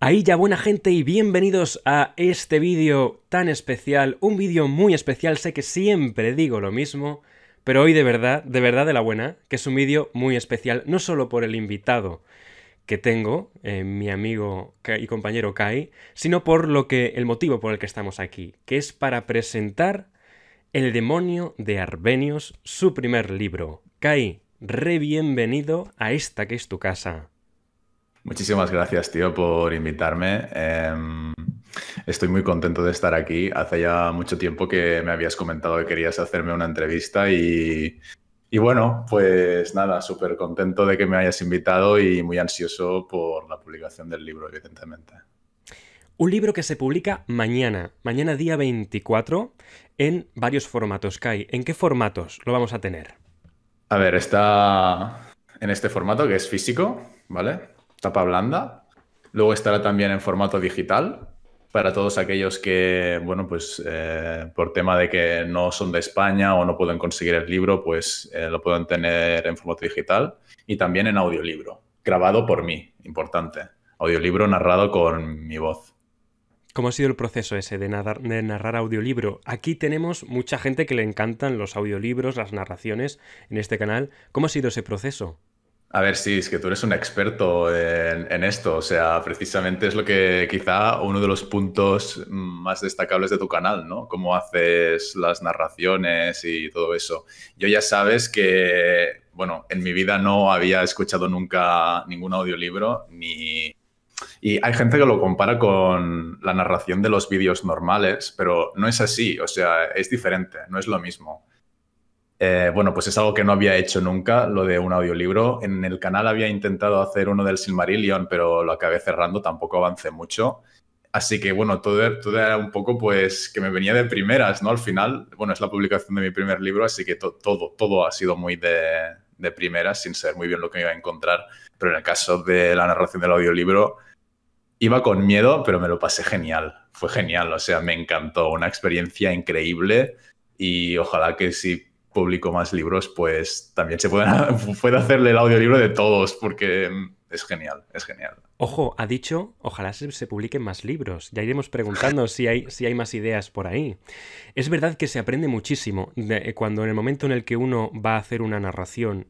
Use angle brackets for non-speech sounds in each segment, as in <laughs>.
Ahí ya buena gente y bienvenidos a este vídeo tan especial, un vídeo muy especial, sé que siempre digo lo mismo, pero hoy de verdad, de verdad de la buena, que es un vídeo muy especial, no solo por el invitado que tengo, eh, mi amigo y compañero Kai, sino por lo que, el motivo por el que estamos aquí, que es para presentar El demonio de Arbenios, su primer libro. Kai, re bienvenido a esta que es tu casa. Muchísimas gracias, tío, por invitarme. Em, estoy muy contento de estar aquí. Hace ya mucho tiempo que me habías comentado que querías hacerme una entrevista y, y bueno, pues nada, súper contento de que me hayas invitado y muy ansioso por la publicación del libro, evidentemente. Un libro que se publica mañana, mañana día 24, en varios formatos. Kai, ¿en qué formatos lo vamos a tener? A ver, está en este formato que es físico, ¿vale? tapa blanda. Luego estará también en formato digital para todos aquellos que, bueno, pues eh, por tema de que no son de España o no pueden conseguir el libro, pues eh, lo pueden tener en formato digital y también en audiolibro, grabado por mí, importante. Audiolibro narrado con mi voz. ¿Cómo ha sido el proceso ese de narrar, audiolibro? Aquí tenemos mucha gente que le encantan los audiolibros, las narraciones en este canal. ¿Cómo ha sido ese proceso? A ver, sí, es que tú eres un experto en, esto, o sea, precisamente es lo que quizá uno de los puntos más destacables de tu canal, ¿no? Cómo haces las narraciones y todo eso. Yo ya sabes que, bueno, en mi vida no había escuchado nunca ningún audiolibro, ni... Y hay gente que lo compara con la narración de los vídeos normales, pero no es así, o sea, es diferente, no es lo mismo. Eh, bueno, pues es algo que no había hecho nunca, lo de un audiolibro. En el canal había intentado hacer uno del Silmarillion, pero lo acabé cerrando, tampoco avancé mucho. Así que bueno, todo, era un poco pues que me venía de primeras, ¿no? Al final, bueno, es la publicación de mi primer libro, así que todo, todo ha sido muy de, de primeras, sin saber muy bien lo que me iba a encontrar. Pero en el caso de la narración del audiolibro, iba con miedo, pero me lo pasé genial. Fue genial, o sea, me encantó, una experiencia increíble y ojalá que si publico más libros, pues también se puede, <laughs> puede hacerle el audiolibro de todos, porque es genial, es genial. Ojo, ha dicho, ojalá se, publiquen más libros. Ya iremos preguntando si hay, si hay más ideas por ahí. Es verdad que se aprende muchísimo eh, cuando en el momento en el que uno va a hacer una narración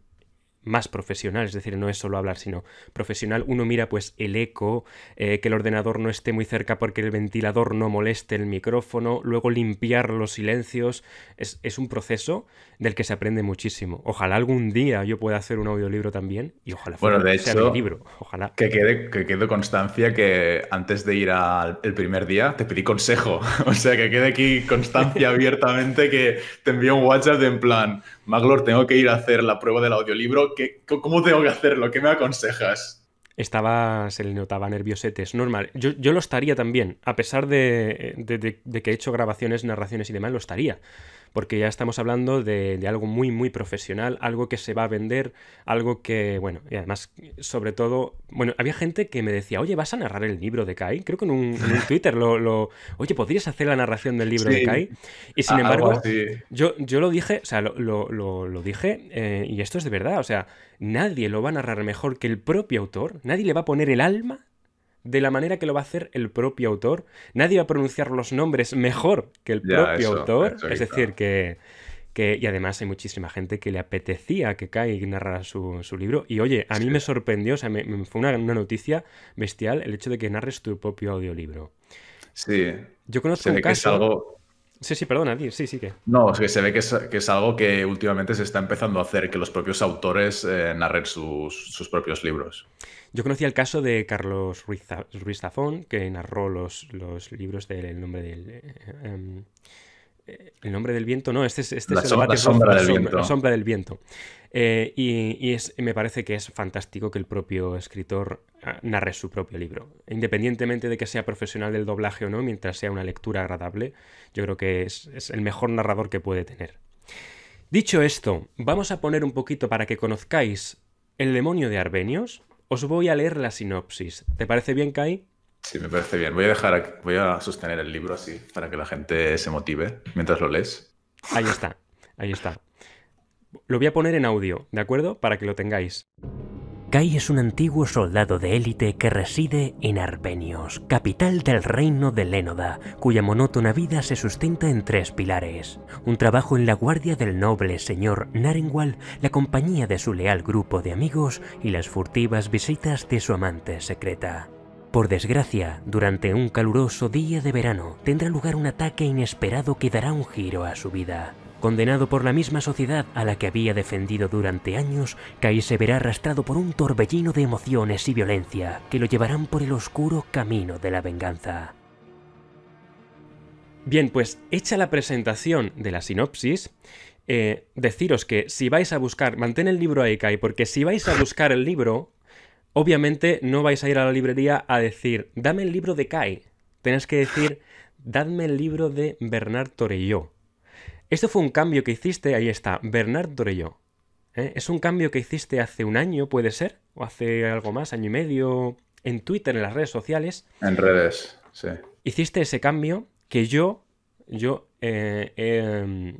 más profesional, es decir, no es solo hablar, sino profesional. Uno mira pues el eco, eh, que el ordenador no esté muy cerca porque el ventilador no moleste el micrófono, luego limpiar los silencios. Es, un proceso del que se aprende muchísimo. Ojalá algún día yo pueda hacer un audiolibro también y ojalá bueno, de libro. Ojalá. Que quede, que quede constancia que antes de ir al primer día te pedí consejo. <laughs> o sea, que quede aquí constancia abiertamente que te envío un WhatsApp en plan, Maglor, tengo que ir a hacer la prueba del audiolibro ¿cómo tengo que hacerlo? ¿Qué me aconsejas? Estaba, se le notaba nerviosete, normal. Yo, lo estaría también, a pesar de, que he hecho grabaciones, narraciones y demás, lo estaría porque ya estamos hablando de, algo muy, muy profesional, algo que se va a vender, algo que, bueno, y además, sobre todo, bueno, había gente que me decía, oye, ¿vas a narrar el libro de Kai? Creo que en un, Twitter lo, oye, ¿podrías hacer la narración del libro de Kai? Y sin ah, embargo, yo, yo lo dije, o sea, lo, dije, eh, y esto es de verdad, o sea, nadie lo va a narrar mejor que el propio autor, nadie le va a poner el alma de la manera que lo va a hacer el propio autor. Nadie va a pronunciar los nombres mejor que el propio autor. es decir, que, Y además hay muchísima gente que le apetecía que Kai narrara su, libro. Y oye, a mí me sorprendió, o sea, me, fue una, noticia bestial el hecho de que narres tu propio audiolibro. Sí. Yo conozco un caso... Que es algo... Sí, sí, perdona, sí, sí que. No, es que se ve que es, algo que últimamente se está empezando a hacer, que los propios autores eh, narren sus, sus propios libros. Yo conocía el caso de Carlos Ruiz, Zafón, que narró los, los libros del nombre del... Eh, em, eh, el nombre del viento, no, este es, este es el sombra, la sombra, del viento. Eh, y, me parece que es fantástico que el propio escritor ah, narre su propio libro. Independientemente de que sea profesional del doblaje o no, mientras sea una lectura agradable, yo creo que es, es el mejor narrador que puede tener. Dicho esto, vamos a poner un poquito para que conozcáis El demonio de Arbenios, os voy a leer la sinopsis. ¿Te parece bien, Kai? Sí, me parece bien. Voy a dejar, voy a sostener el libro así para que la gente se motive mientras lo lees. Ahí está, ahí está. Lo voy a poner en audio, ¿de acuerdo? Para que lo tengáis. Kai es un antiguo soldado de élite que reside en Arbenios, capital del reino de Lénoda, cuya monótona vida se sustenta en tres pilares. Un trabajo en la guardia del noble señor Narenwal, la compañía de su leal grupo de amigos y las furtivas visitas de su amante secreta. Por desgracia, durante un caluroso día de verano tendrá lugar un ataque inesperado que dará un giro a su vida condenado por la misma sociedad a la que había defendido durante años, Kai se verá arrastrado por un torbellino de emociones y violencia que lo llevarán por el oscuro camino de la venganza. Bien, pues hecha la presentación de la sinopsis, eh, deciros que si vais a buscar, mantén el libro ahí, Kai, porque si vais a buscar el libro, obviamente no vais a ir a la librería a decir, dame el libro de Kai. Tenéis que decir, dadme el libro de Bernard Torelló esto fue un cambio que hiciste, ahí está, Bernard Dorello. ¿eh? Es un cambio que hiciste hace un año, puede ser, o hace algo más, año y medio, en Twitter, en las redes sociales. En redes, sí. Hiciste ese cambio que yo, yo eh, eh,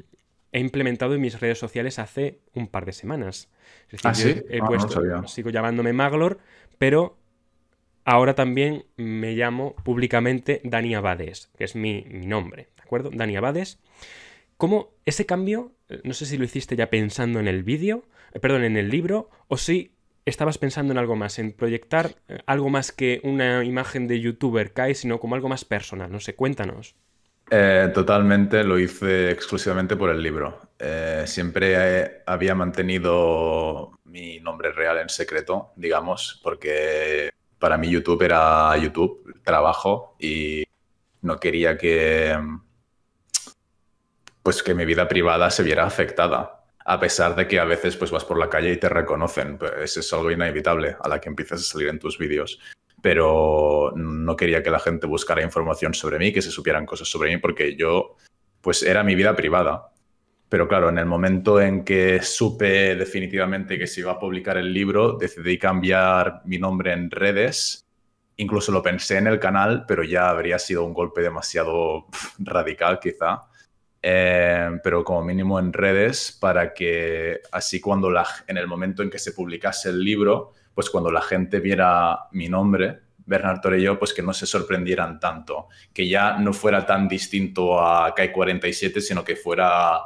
he implementado en mis redes sociales hace un par de semanas. Es decir, ¿Ah, he ah, puesto, sigo llamándome Maglor, pero ahora también me llamo públicamente Dani Abades, que es mi, mi nombre, ¿de acuerdo? Dani Abades. ¿Cómo ese cambio, eh, no sé si lo hiciste ya pensando en el vídeo, eh, perdón, en el libro, o si estabas pensando en algo más, en proyectar eh, algo más que una imagen de youtuber Kai, sino como algo más personal, no sé, cuéntanos. totalmente, lo hice exclusivamente por el libro. siempre había mantenido mi nombre real en secreto, digamos, porque para mí YouTube era YouTube, trabajo, y no quería que pues que mi vida privada se viera afectada. A pesar de que a veces pues vas por la calle y te reconocen, pues es algo inevitable a la que empiezas a salir en tus vídeos. Pero no quería que la gente buscara información sobre mí, que se supieran cosas sobre mí, porque yo, pues era mi vida privada. Pero claro, en el momento en que supe definitivamente que se iba a publicar el libro, decidí cambiar mi nombre en redes. Incluso lo pensé en el canal, pero ya habría sido un golpe demasiado radical quizá eh, pero como mínimo en redes, para que así cuando la, en el momento en que se publicase el libro, pues cuando la gente viera mi nombre, Bernardo Torello, pues que no se sorprendieran tanto, que ya no fuera tan distinto a Kai 47, sino que fuera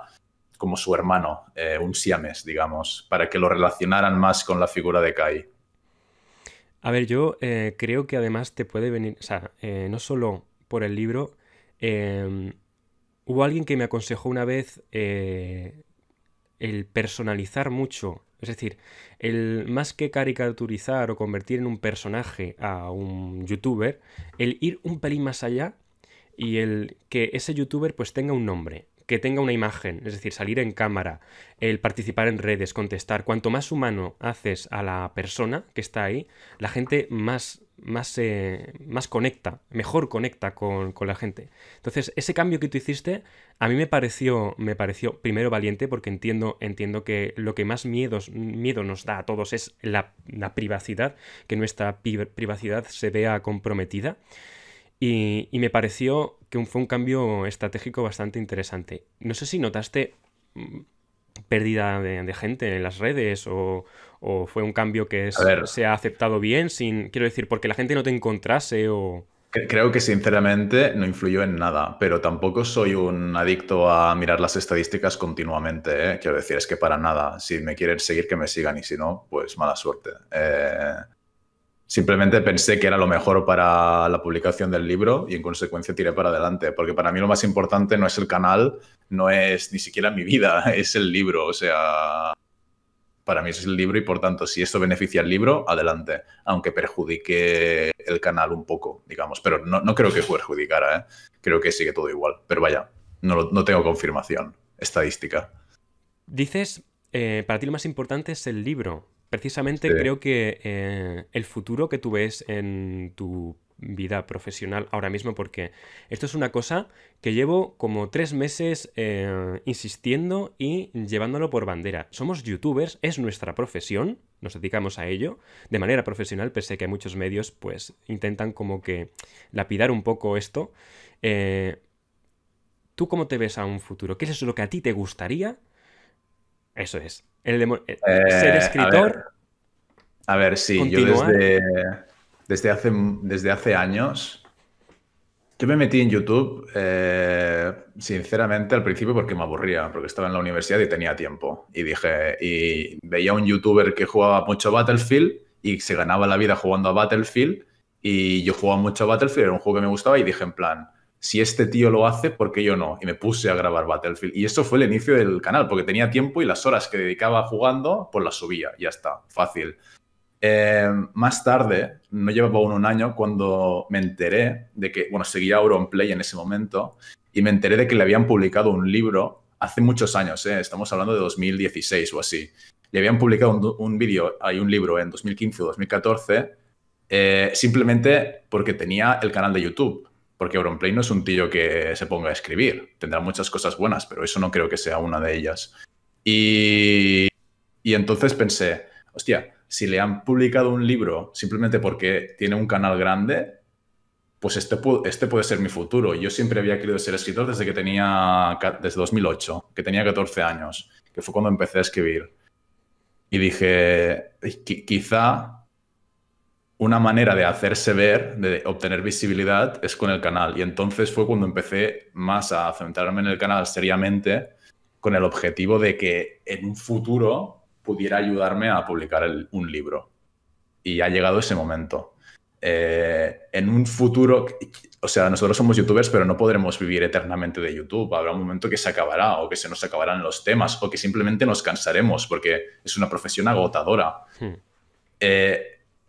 como su hermano, eh, un siames, digamos, para que lo relacionaran más con la figura de Kai. A ver, yo eh, creo que además te puede venir, o sea, no solo por el libro, eh, Hubo alguien que me aconsejó una vez eh, el personalizar mucho, es decir, el más que caricaturizar o convertir en un personaje a un youtuber, el ir un pelín más allá y el que ese youtuber pues tenga un nombre, que tenga una imagen, es decir, salir en cámara, el participar en redes, contestar, cuanto más humano haces a la persona que está ahí, la gente más más, eh, más conecta, mejor conecta con, la gente. Entonces, ese cambio que tú hiciste, a mí me pareció, me pareció primero valiente, porque entiendo, entiendo que lo que más miedos, miedo nos da a todos es la, privacidad, que nuestra privacidad se vea comprometida. Y, me pareció que fue un cambio estratégico bastante interesante. No sé si notaste mm, pérdida de, de gente en las redes o, ¿O fue un cambio que se ha aceptado bien? sin Quiero decir, porque la gente no te encontrase o... Creo que sinceramente no influyó en nada, pero tampoco soy un adicto a mirar las estadísticas continuamente. ¿eh? Quiero decir, es que para nada. Si me quieren seguir, que me sigan y si no, pues mala suerte. Eh, simplemente pensé que era lo mejor para la publicación del libro y en consecuencia tiré para adelante, porque para mí lo más importante no es el canal, no es ni siquiera mi vida, <laughs> es el libro. O sea, para mí es el libro y por tanto, si esto beneficia el libro, adelante, aunque perjudique el canal un poco, digamos, pero no, creo que perjudicara, ¿eh? creo que sigue todo igual, pero vaya, no, tengo confirmación estadística. Dices, eh, para ti lo más importante es el libro. Precisamente creo que eh, el futuro que tú ves en tu vida profesional ahora mismo porque esto es una cosa que llevo como tres meses eh, insistiendo y llevándolo por bandera. Somos youtubers, es nuestra profesión, nos dedicamos a ello de manera profesional, pese a que muchos medios pues intentan como que lapidar un poco esto. Eh, ¿Tú cómo te ves a un futuro? ¿Qué es eso lo que a ti te gustaría? Eso es. El eh, ser escritor. A ver, sí, yo desde desde hace, desde hace años. Yo me metí en YouTube, eh, sinceramente, al principio porque me aburría, porque estaba en la universidad y tenía tiempo. Y dije, y veía un youtuber que jugaba mucho Battlefield y se ganaba la vida jugando a Battlefield. Y yo jugaba mucho a Battlefield, era un juego que me gustaba y dije en plan, si este tío lo hace, ¿por qué yo no? Y me puse a grabar Battlefield. Y eso fue el inicio del canal, porque tenía tiempo y las horas que dedicaba jugando, pues las subía, ya está, fácil. Em, más tarde, no llevaba aún un año, cuando me enteré de que, bueno, seguía Auronplay en ese momento, y me enteré de que le habían publicado un libro hace muchos años, ¿eh? estamos hablando de 2016 o así. Le habían publicado un, vídeo, hay un libro en 2015 o 2014, eh, simplemente porque tenía el canal de YouTube. Porque Auronplay no es un tío que se ponga a escribir. Tendrá muchas cosas buenas, pero eso no creo que sea una de ellas. Y, y entonces pensé, hostia, si le han publicado un libro simplemente porque tiene un canal grande, pues este, este puede ser mi futuro. Yo siempre había querido ser escritor desde que tenía, desde 2008, que tenía 14 años, que fue cuando empecé a escribir. Y dije, quizá una manera de hacerse ver, de obtener visibilidad, es con el canal. Y entonces fue cuando empecé más a centrarme en el canal seriamente, con el objetivo de que en un futuro pudiera ayudarme a publicar un libro. Y ha llegado ese momento. Eh, en un futuro, o sea, nosotros somos youtubers, pero no podremos vivir eternamente de YouTube. Habrá un momento que se acabará o que se nos acabarán los temas o que simplemente nos cansaremos porque es una profesión agotadora. Hmm. Eh,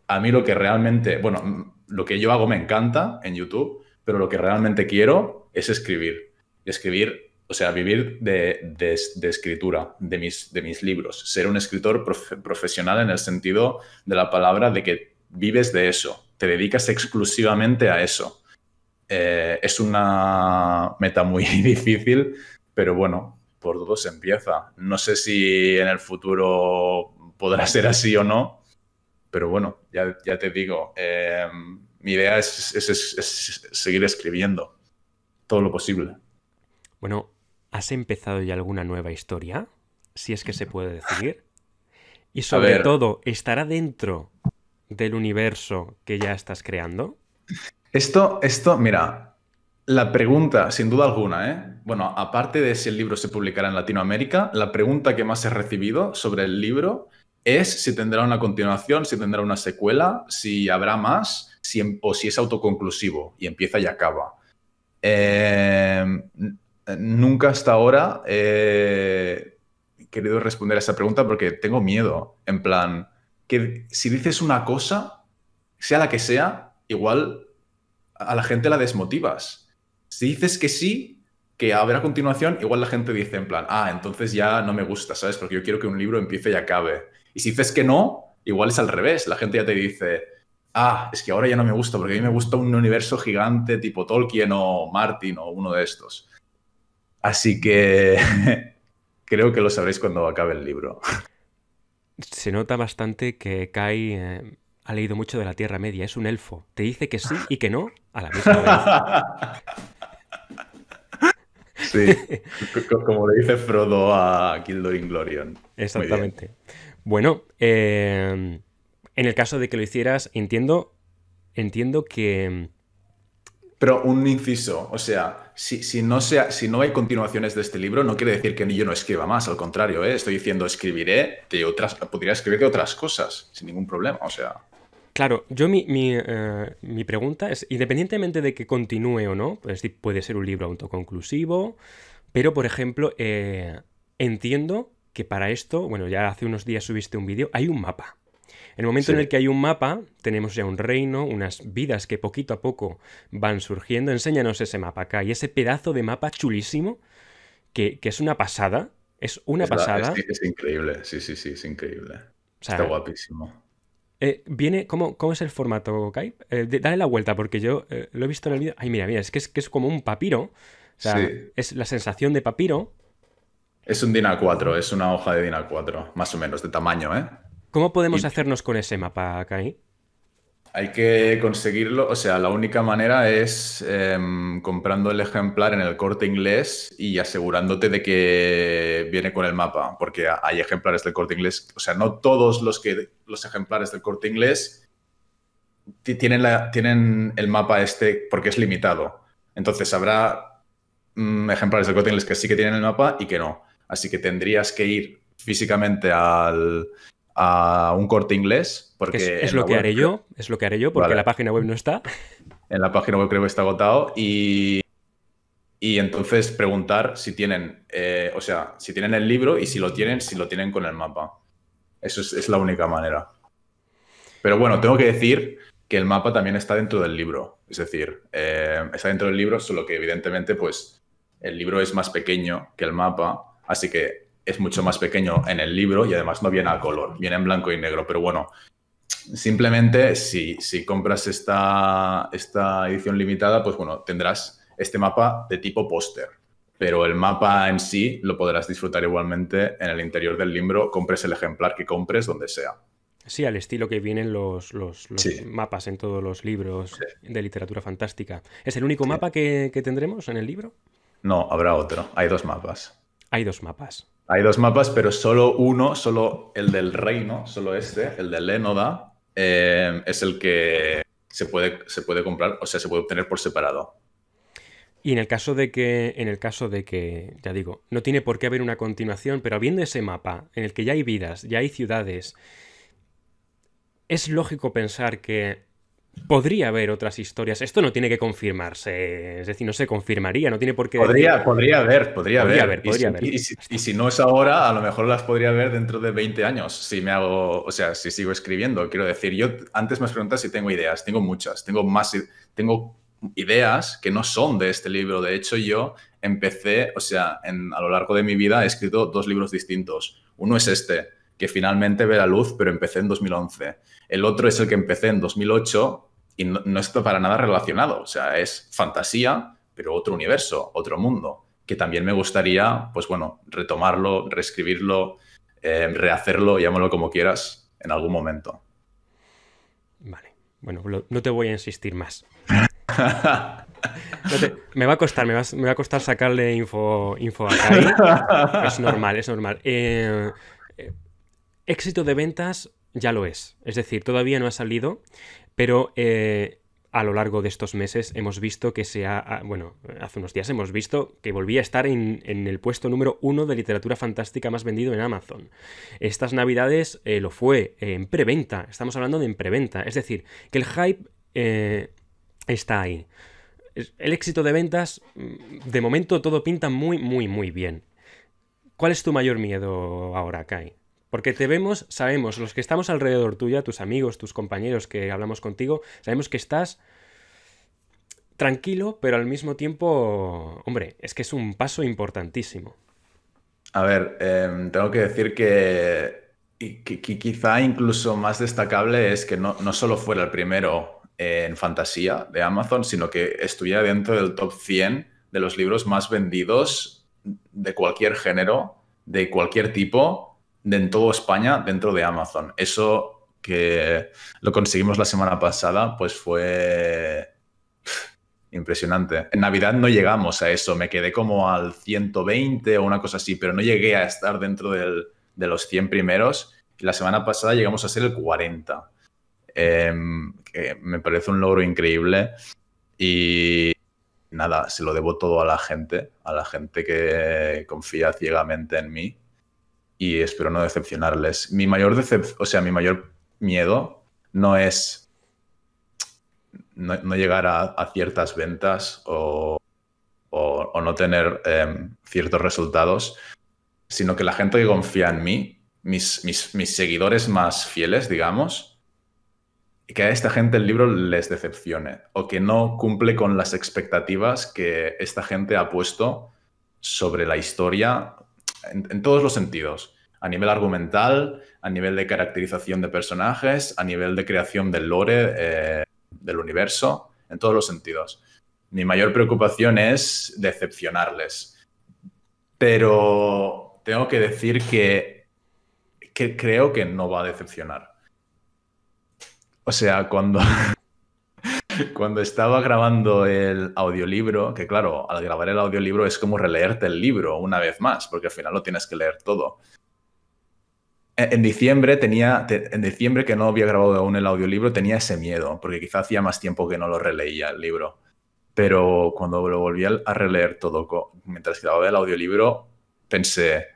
a mí lo que realmente, bueno, lo que yo hago me encanta en YouTube, pero lo que realmente quiero es escribir. Escribir o sea, vivir de, escritura, de mis, de mis, libros, ser un escritor profesional en el sentido de la palabra de que vives de eso, te dedicas exclusivamente a eso. Eh, es una meta muy <laughs> difícil, pero bueno, por todo se empieza. No sé si en el futuro podrá ser así o no, pero bueno, ya, te digo, eh, mi idea es, seguir escribiendo todo lo posible. Bueno, ¿Has empezado ya alguna nueva historia? Si es que se puede decir. Y sobre todo, ¿estará dentro del universo que ya estás creando? Esto, esto, mira, la pregunta, sin duda alguna, ¿eh? Bueno, aparte de si el libro se publicará en Latinoamérica, la pregunta que más he recibido sobre el libro es si tendrá una continuación, si tendrá una secuela, si habrá más, si, em, o si es autoconclusivo y empieza y acaba. Eh, eh, nunca hasta ahora he querido responder a esa pregunta porque tengo miedo. En plan, que si dices una cosa, sea la que sea, igual a la gente la desmotivas. Si dices que sí, que habrá a continuación, igual la gente dice en plan, ah, entonces ya no me gusta, ¿sabes? Porque yo quiero que un libro empiece y acabe. Y si dices que no, igual es al revés. La gente ya te dice, ah, es que ahora ya no me gusta, porque a mí me gusta un universo gigante tipo Tolkien o Martin o uno de estos. Así que <laughs> creo que lo sabréis cuando acabe el libro. Se nota bastante que Kai eh, ha leído mucho de la Tierra Media. Es un elfo. Te dice que sí y que no a la misma vez. <laughs> Sí, como le dice Frodo a Kildoring Glorion. Exactamente. Bueno, eh, en el caso de que lo hicieras, entiendo, entiendo que pero un inciso, o sea, si, no sea, si no hay continuaciones de este libro, no quiere decir que yo no escriba más, al contrario, ¿eh? estoy diciendo escribiré de otras, podría escribir de otras cosas, sin ningún problema, o sea. Claro, yo mi, eh, pregunta es, independientemente de que continúe o no, pues, puede ser un libro autoconclusivo, pero por ejemplo, eh, entiendo que para esto, bueno, ya hace unos días subiste un vídeo, hay un mapa. En El momento en el que hay un mapa, tenemos ya un reino, unas vidas que poquito a poco van surgiendo. Enséñanos ese mapa acá y ese pedazo de mapa chulísimo, que, es una pasada. Es una pasada. es, increíble, sí, sí, sí, es increíble. Está guapísimo. Eh, viene, ¿cómo, ¿cómo, es el formato, Kai? Eh, dale la vuelta, porque yo eh, lo he visto en el vídeo. Ay, mira, mira, es que es, que es como un papiro. O sea, es la sensación de papiro. Es un DIN A4, es una hoja de dina A4, más o menos, de tamaño, ¿eh? ¿Cómo podemos hacernos con ese mapa, Kai? Hay que conseguirlo, o sea, la única manera es em, comprando el ejemplar en el corte inglés y asegurándote de que viene con el mapa, porque hay ejemplares del corte inglés, o sea, no todos los, que, los ejemplares del corte inglés tienen, tienen el mapa este porque es limitado. Entonces habrá mm, ejemplares del corte inglés que sí que tienen el mapa y que no. Así que tendrías que ir físicamente al, a un corte inglés. Porque es, lo que haré yo, es lo que haré yo, porque la página web no está. En la página web creo que está agotado. Y, y entonces preguntar si tienen, eh, o sea, si tienen el libro y si lo tienen, si lo tienen con el mapa. Eso es, la única manera. Pero bueno, tengo que decir que el mapa también está dentro del libro. Es decir, eh, está dentro del libro, solo que evidentemente, pues, el libro es más pequeño que el mapa. Así que es mucho más pequeño en el libro y además no viene a color, viene en blanco y negro. Pero bueno, simplemente si, si compras esta, esta edición limitada, pues bueno, tendrás este mapa de tipo póster. Pero el mapa en sí lo podrás disfrutar igualmente en el interior del libro, compres el ejemplar que compres donde sea. Sí, al estilo que vienen los, los, mapas en todos los libros de literatura fantástica. ¿Es el único mapa que tendremos en el libro? No, habrá otro. Hay dos mapas. Hay dos mapas. Hay dos mapas, pero solo uno, solo el del reino, solo este, el de Lénoda, eh, es el que se puede, se puede comprar, o sea, se puede obtener por separado. Y en el caso de que, en el caso de que, ya digo, no tiene por qué haber una continuación, pero habiendo ese mapa en el que ya hay vidas, ya hay ciudades, es lógico pensar que Podría haber otras historias. Esto no tiene que confirmarse. Es decir, no se confirmaría, no tiene por qué. Podría, podría haber, podría, haber. y, si, no es ahora, a lo mejor las podría ver dentro de 20 años, si me hago, o sea, si sigo escribiendo. Quiero decir, yo antes me preguntas si tengo ideas. Tengo muchas. Tengo más. Tengo ideas que no son de este libro. De hecho, yo empecé, o sea, a lo largo de mi vida he escrito dos libros distintos. Uno es este, que finalmente ve la luz, pero empecé en 2011. El otro es el que empecé en 2008 y no, esto para nada relacionado. O sea, es fantasía, pero otro universo, otro mundo, que también me gustaría, pues bueno, retomarlo, reescribirlo, eh, rehacerlo, llámalo como quieras, en algún momento. Vale. Bueno, no te voy a insistir más. me va a costar, me va, a costar sacarle info, info <laughs> Es normal, es normal. Eh, eh, éxito de ventas ya lo es. Es decir, todavía no ha salido, pero eh, a lo largo de estos meses hemos visto que se ha... Bueno, hace unos días hemos visto que volvía a estar en, el puesto número uno de literatura fantástica más vendido en Amazon. Estas navidades eh, lo fue eh, en preventa. Estamos hablando de en preventa. Es decir, que el hype está ahí. El éxito de ventas, mm, de momento todo pinta muy, muy, muy bien. ¿Cuál es tu mayor miedo ahora, Kai? Porque te vemos, sabemos, los que estamos alrededor tuya, tus amigos, tus compañeros que hablamos contigo, sabemos que estás tranquilo, pero al mismo tiempo, hombre, es que es un paso importantísimo. A ver, em, tengo que decir que, quizá incluso más destacable es que no, no solo fuera el primero en fantasía de Amazon, sino que estuviera dentro del top 100 de los libros más vendidos de cualquier género, de cualquier tipo, de en toda España dentro de Amazon. Eso que lo conseguimos la semana pasada, pues fue impresionante. En Navidad no llegamos a eso, me quedé como al 120 o una cosa así, pero no llegué a estar dentro de los 100 primeros. La semana pasada llegamos a ser el 40, em, me parece un logro increíble y nada, se lo debo todo a la gente, a la gente que confía ciegamente en mí y espero no decepcionarles. Mi mayor o sea, mi mayor miedo no es no, llegar a, ciertas ventas o, no tener em, ciertos resultados, sino que la gente que confía en mí, mis, mis, seguidores más fieles, digamos, que a esta gente el libro les decepcione o que no cumple con las expectativas que esta gente ha puesto sobre la historia en todos los sentidos a nivel argumental, a nivel de caracterización de personajes, a nivel de creación del lore, eh, del universo, en todos los sentidos. Mi mayor preocupación es decepcionarles. Pero tengo que decir que, que creo que no va a decepcionar. O sea, cuando, <laughs> cuando estaba grabando el audiolibro, que claro, al grabar el audiolibro es como releerte el libro una vez más, porque al final lo tienes que leer todo. Eh, en diciembre tenía, en diciembre que no había grabado aún el audiolibro, tenía ese miedo, porque quizá hacía más tiempo que no lo releía el libro. Pero cuando lo volví a releer todo, mientras grababa el audiolibro, pensé,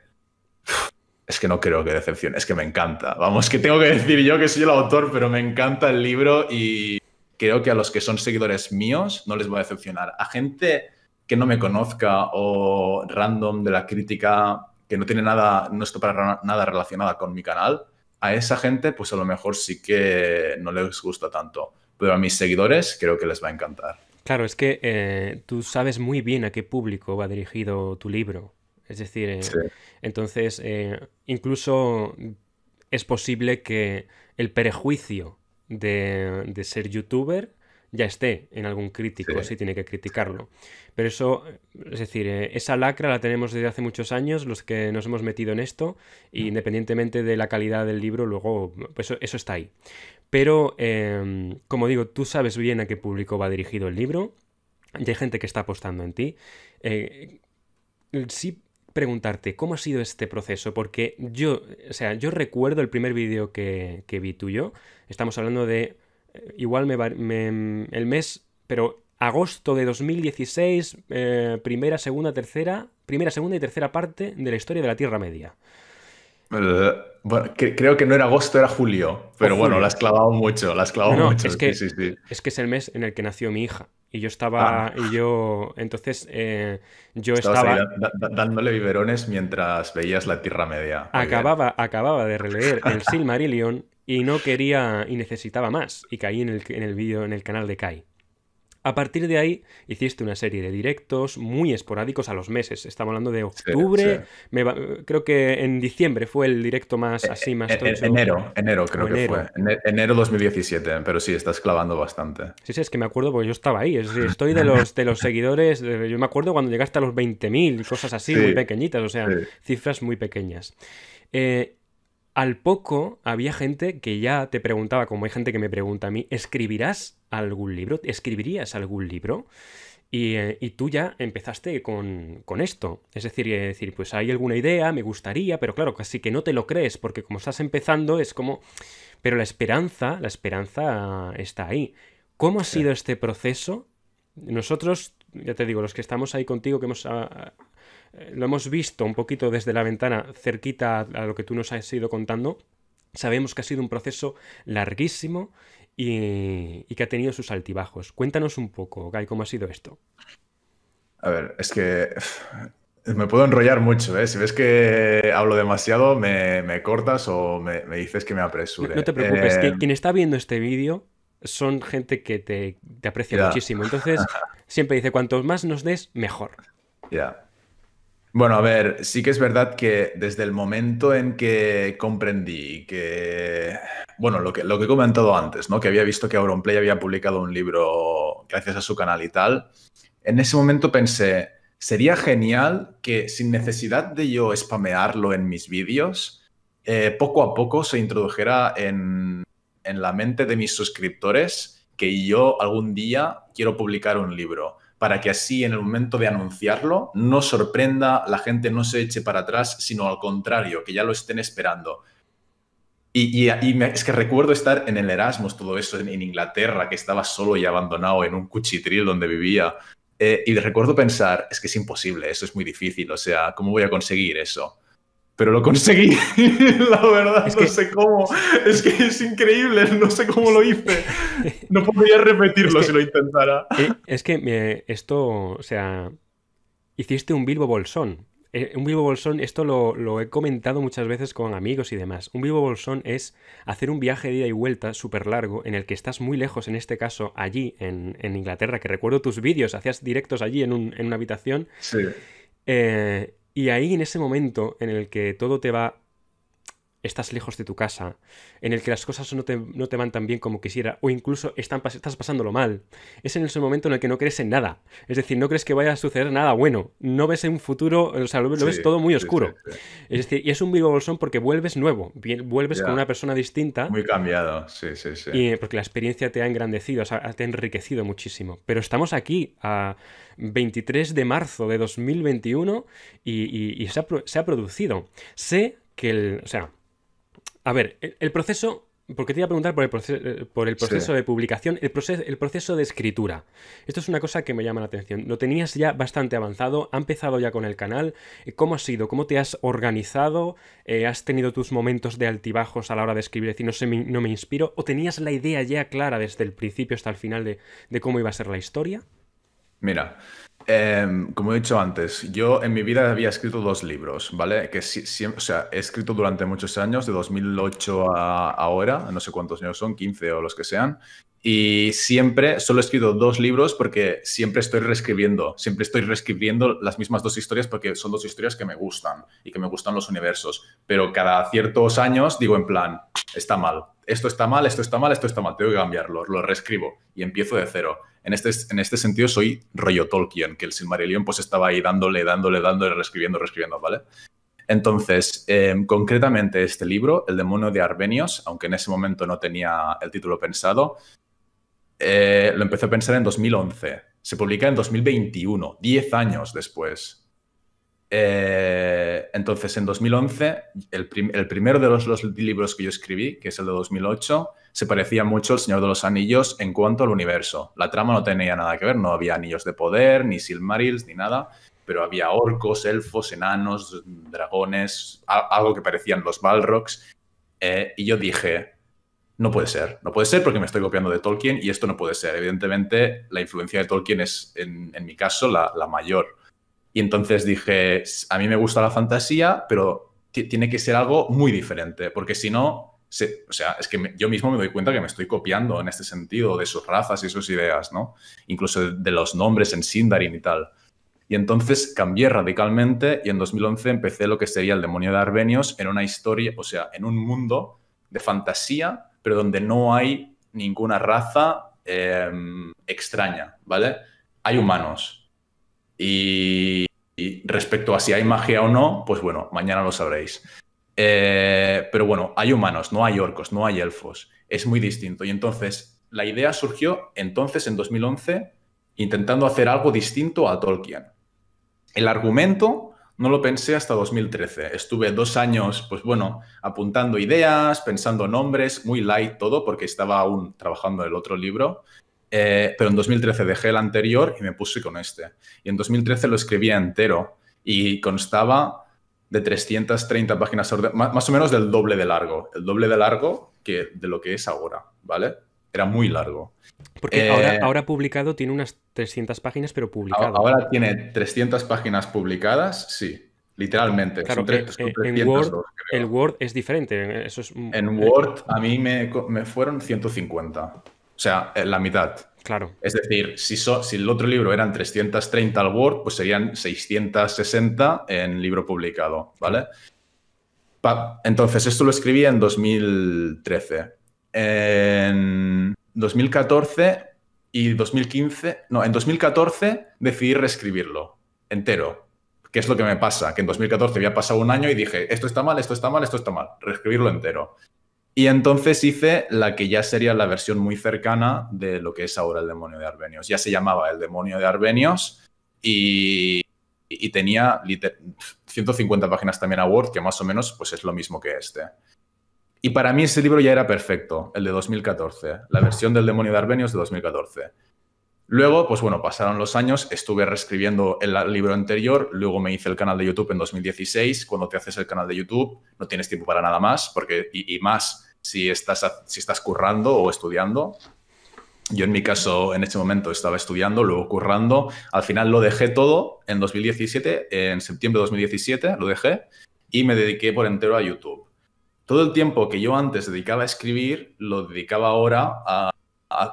es que no creo que decepcione, es que me encanta. Vamos, que tengo que decir yo que soy el autor, pero me encanta el libro y creo que a los que son seguidores míos no les voy a decepcionar. A gente que no me conozca o random de la crítica que no tiene nada, no está para nada relacionada con mi canal, a esa gente pues a lo mejor sí que no les gusta tanto. Pero a mis seguidores creo que les va a encantar. Claro, es que eh, tú sabes muy bien a qué público va dirigido tu libro. Es decir, eh, entonces eh, incluso es posible que el prejuicio de ser youtuber ya esté en algún crítico, si tiene que criticarlo. Pero eso, es decir, eh, esa lacra la tenemos desde hace muchos años, los que nos hemos metido en esto, mm. independientemente de la calidad del libro, luego pues, eso, está ahí. Pero, em, como digo, tú sabes bien a qué público va dirigido el libro, y hay gente que está apostando en ti. Eh, sí preguntarte cómo ha sido este proceso, porque yo, o sea, yo recuerdo el primer vídeo que, que vi tuyo, estamos hablando de igual me, el mes, pero agosto de 2016, eh, primera, segunda, tercera, primera, segunda y tercera parte de la historia de la Tierra Media. Eh, creo que no era agosto, era julio, pero oh, bueno, la has clavado mucho, la has clavado mucho. Es que, es que es el mes en el que nació mi hija. Y yo estaba, ah. y yo, entonces, eh, yo estaba... dándole biberones mientras veías la Tierra Media. acababa, acababa de releer el Silmarillion y no quería y necesitaba más. Y caí en el, vídeo, en el canal de Kai. A partir de ahí hiciste una serie de directos muy esporádicos a los meses. Estamos hablando de octubre. creo que en diciembre fue el directo más eh, así, más... Eh, enero, enero creo que fue. enero 2017, pero sí, estás clavando bastante. Sí, sí, es que me acuerdo porque yo estaba ahí. estoy de los, de los seguidores, yo me acuerdo cuando llegaste a los 20.000 y cosas así, muy pequeñitas, o sea, cifras muy pequeñas. Eh, al poco había gente que ya te preguntaba, como hay gente que me pregunta a mí, ¿escribirás algún libro? ¿Escribirías algún libro? Y, eh, tú ya empezaste con, esto. Es decir, eh, decir, pues hay alguna idea, me gustaría, pero claro, casi que no te lo crees, porque como estás empezando es como... Pero la esperanza, la esperanza está ahí. ¿Cómo ha sido este proceso? Nosotros, ya te digo, los que estamos ahí contigo, que hemos ah, eh, lo hemos visto un poquito desde la ventana cerquita a lo que tú nos has ido contando. Sabemos que ha sido un proceso larguísimo y, que ha tenido sus altibajos. Cuéntanos un poco, Guy, cómo ha sido esto. A ver, es que me puedo enrollar mucho, ¿eh? Si ves que hablo demasiado, me, cortas o me, dices que me apresure. No, te preocupes, que eh, quien está viendo este vídeo son gente que te, te aprecia muchísimo. Entonces, <laughs> siempre dice, cuanto más nos des, mejor. Ya. Bueno, a ver, sí que es verdad que desde el momento en que comprendí que, bueno, lo que, he comentado antes, ¿no? Que había visto que Auronplay había publicado un libro gracias a su canal y tal, en ese momento pensé, sería genial que sin necesidad de yo spamearlo en mis vídeos, eh, poco a poco se introdujera en, en la mente de mis suscriptores que yo algún día quiero publicar un libro para que así en el momento de anunciarlo no sorprenda, la gente no se eche para atrás, sino al contrario, que ya lo estén esperando. Y, es que recuerdo estar en el Erasmus, todo eso, en, Inglaterra, que estaba solo y abandonado en un cuchitril donde vivía. Eh, y recuerdo pensar, es que es imposible, eso es muy difícil, o sea, ¿cómo voy a conseguir eso? pero lo conseguí. <laughs> la verdad, no sé cómo. Es que es increíble, no sé cómo lo hice. No podría repetirlo si lo intentara. Eh, es que esto, o sea, hiciste un Bilbo Bolsón. Eh, un Bilbo Bolsón, esto lo, he comentado muchas veces con amigos y demás. Un Bilbo Bolsón es hacer un viaje de ida y vuelta súper largo en el que estás muy lejos, en este caso allí en, Inglaterra, que recuerdo tus vídeos, hacías directos allí en, una habitación. Sí. Eh, y ahí en ese momento en el que todo te va estás lejos de tu casa, en el que las cosas no te, van tan bien como quisiera, o incluso estás estás pasándolo mal. Es en ese momento en el que no crees en nada. Es decir, no crees que vaya a suceder nada bueno. No ves un futuro, o sea, lo, ves todo muy oscuro. es decir, y es un vivo bolsón porque vuelves nuevo, vuelves con una persona distinta. Muy cambiado, sí, sí, sí. Y, eh, porque la experiencia te ha engrandecido, te ha enriquecido muchísimo. Pero estamos aquí a 23 de marzo de 2021 y, se, ha, producido. Sé que el, sea, a ver, el, proceso porque te iba a preguntar por el, eh, proceso, de publicación, el proceso, el proceso de escritura. Esto es una cosa que me llama la atención. Lo tenías ya bastante avanzado, ha empezado ya con el canal. Eh, ¿Cómo ha sido? ¿Cómo te has organizado? Eh, ¿Has tenido tus momentos de altibajos a la hora de escribir? y decir, no, sé, no me inspiro. ¿O tenías la idea ya clara desde el principio hasta el final de cómo iba a ser la historia? Mira, eh, como he dicho antes, yo en mi vida había escrito dos libros, ¿vale? Que siempre, o sea, he escrito durante muchos años, de 2008 a ahora, no sé cuántos años son, 15 o los que sean, y siempre, solo he escrito dos libros porque siempre estoy reescribiendo, siempre estoy reescribiendo las mismas dos historias porque son dos historias que me gustan y que me gustan los universos, pero cada ciertos años digo en plan, está mal, esto está mal, esto está mal, esto está mal, tengo que cambiarlo, lo reescribo y empiezo de cero. Este, en este, sentido soy rollo Tolkien, que el Silmarillion pues estaba ahí dándole, dándole, dándole, reescribiendo, reescribiendo, ¿vale? Entonces, eh, concretamente este libro, El demonio de Arbenios, aunque en ese momento no tenía el título pensado, eh, lo empecé a pensar en 2011. Se publica en 2021, 10 años después. Eh, entonces, en 2011, el, primer primero de los, los libros que yo escribí, que es el de 2008, se parecía mucho al Señor de los Anillos en cuanto al universo. La trama no tenía nada que ver, no había anillos de poder, ni Silmarils, ni nada, pero había orcos, elfos, enanos, dragones, algo que parecían los Balrogs. Eh, y yo dije, no puede ser, no puede ser porque me estoy copiando de Tolkien y esto no puede ser. Evidentemente, la influencia de Tolkien es, en, mi caso, la, la, mayor. Y entonces dije, a mí me gusta la fantasía, pero tiene que ser algo muy diferente, porque si no, o sea, es que yo mismo me doy cuenta que me estoy copiando en este sentido de sus razas y sus ideas, ¿no? Incluso de, los nombres en Sindarin y tal. Y entonces cambié radicalmente y en 2011 empecé lo que sería el demonio de Arbenios en una historia, o sea, en un mundo de fantasía, pero donde no hay ninguna raza em, extraña, ¿vale? Hay humanos. y respecto a si hay magia o no, pues bueno, mañana lo sabréis. Eh, pero bueno, hay humanos, no hay orcos, no hay elfos. Es muy distinto. Y entonces, la idea surgió entonces, en 2011, intentando hacer algo distinto a Tolkien. El argumento no lo pensé hasta 2013. Estuve dos años, pues bueno, apuntando ideas, pensando nombres, muy light todo, porque estaba aún trabajando el otro libro. Eh, pero en 2013 dejé el anterior y me puse con este. Y en 2013 lo escribí entero y constaba de 330 páginas, más o menos del doble de largo, el doble de largo que de lo que es ahora, ¿vale? Era muy largo. Porque ahora, eh, publicado tiene unas 300 páginas, pero publicado. Ahora tiene 300 páginas publicadas, sí, literalmente. son eh, eh, Word, el Word es diferente. Eso en Word a mí me, me fueron 150. O sea, eh, la mitad. Claro. Es decir, si, el otro libro eran 330 al Word, pues serían 660 en libro publicado, ¿vale? Entonces, esto lo escribí en 2013. En 2014 y 2015, no, en 2014 decidí reescribirlo entero. ¿Qué es lo que me pasa? Que en 2014 había pasado un año y dije, esto está mal, esto está mal, esto está mal, reescribirlo entero. Y entonces hice la que ya sería la versión muy cercana de lo que es ahora el demonio de Arbenios. Ya se llamaba el demonio de Arbenios y, tenía 150 páginas también a Word, que más o menos pues es lo mismo que este. Y para mí ese libro ya era perfecto, el de 2014, la versión del demonio de Arbenios de 2014. Luego, pues bueno, pasaron los años, estuve reescribiendo el libro anterior, luego me hice el canal de YouTube en 2016, cuando te haces el canal de YouTube no tienes tiempo para nada más, porque y más si estás, si estás currando o estudiando. Yo en mi caso, en este momento, estaba estudiando, luego currando. Al final lo dejé todo en 2017, en septiembre de 2017 lo dejé y me dediqué por entero a YouTube. Todo el tiempo que yo antes dedicaba a escribir, lo dedicaba ahora a,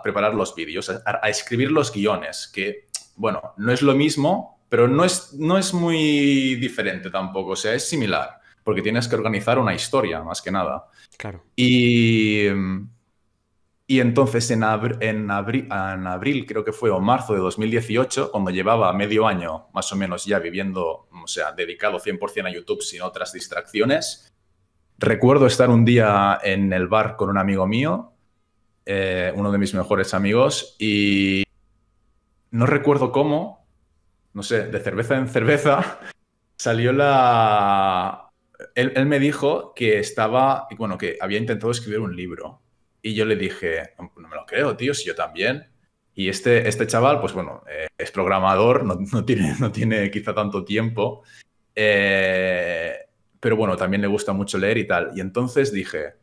preparar los vídeos, a, escribir los guiones, que, bueno, no es lo mismo, pero no es, no es muy diferente tampoco, o sea, es similar porque tienes que organizar una historia, más que nada. Claro. Y, y entonces en, en, abril, creo que fue, o marzo de 2018, cuando llevaba medio año más o menos ya viviendo, o sea, dedicado 100% a YouTube sin otras distracciones, recuerdo estar un día en el bar con un amigo mío, eh, uno de mis mejores amigos, y no recuerdo cómo, no sé, de cerveza en cerveza, <laughs> salió la, él, me dijo que estaba, bueno, que había intentado escribir un libro. Y yo le dije, no, me lo creo, tío, si yo también. Y este, este chaval, pues bueno, eh, es programador, no, tiene, no tiene quizá tanto tiempo, eh, pero bueno, también le gusta mucho leer y tal. Y entonces dije,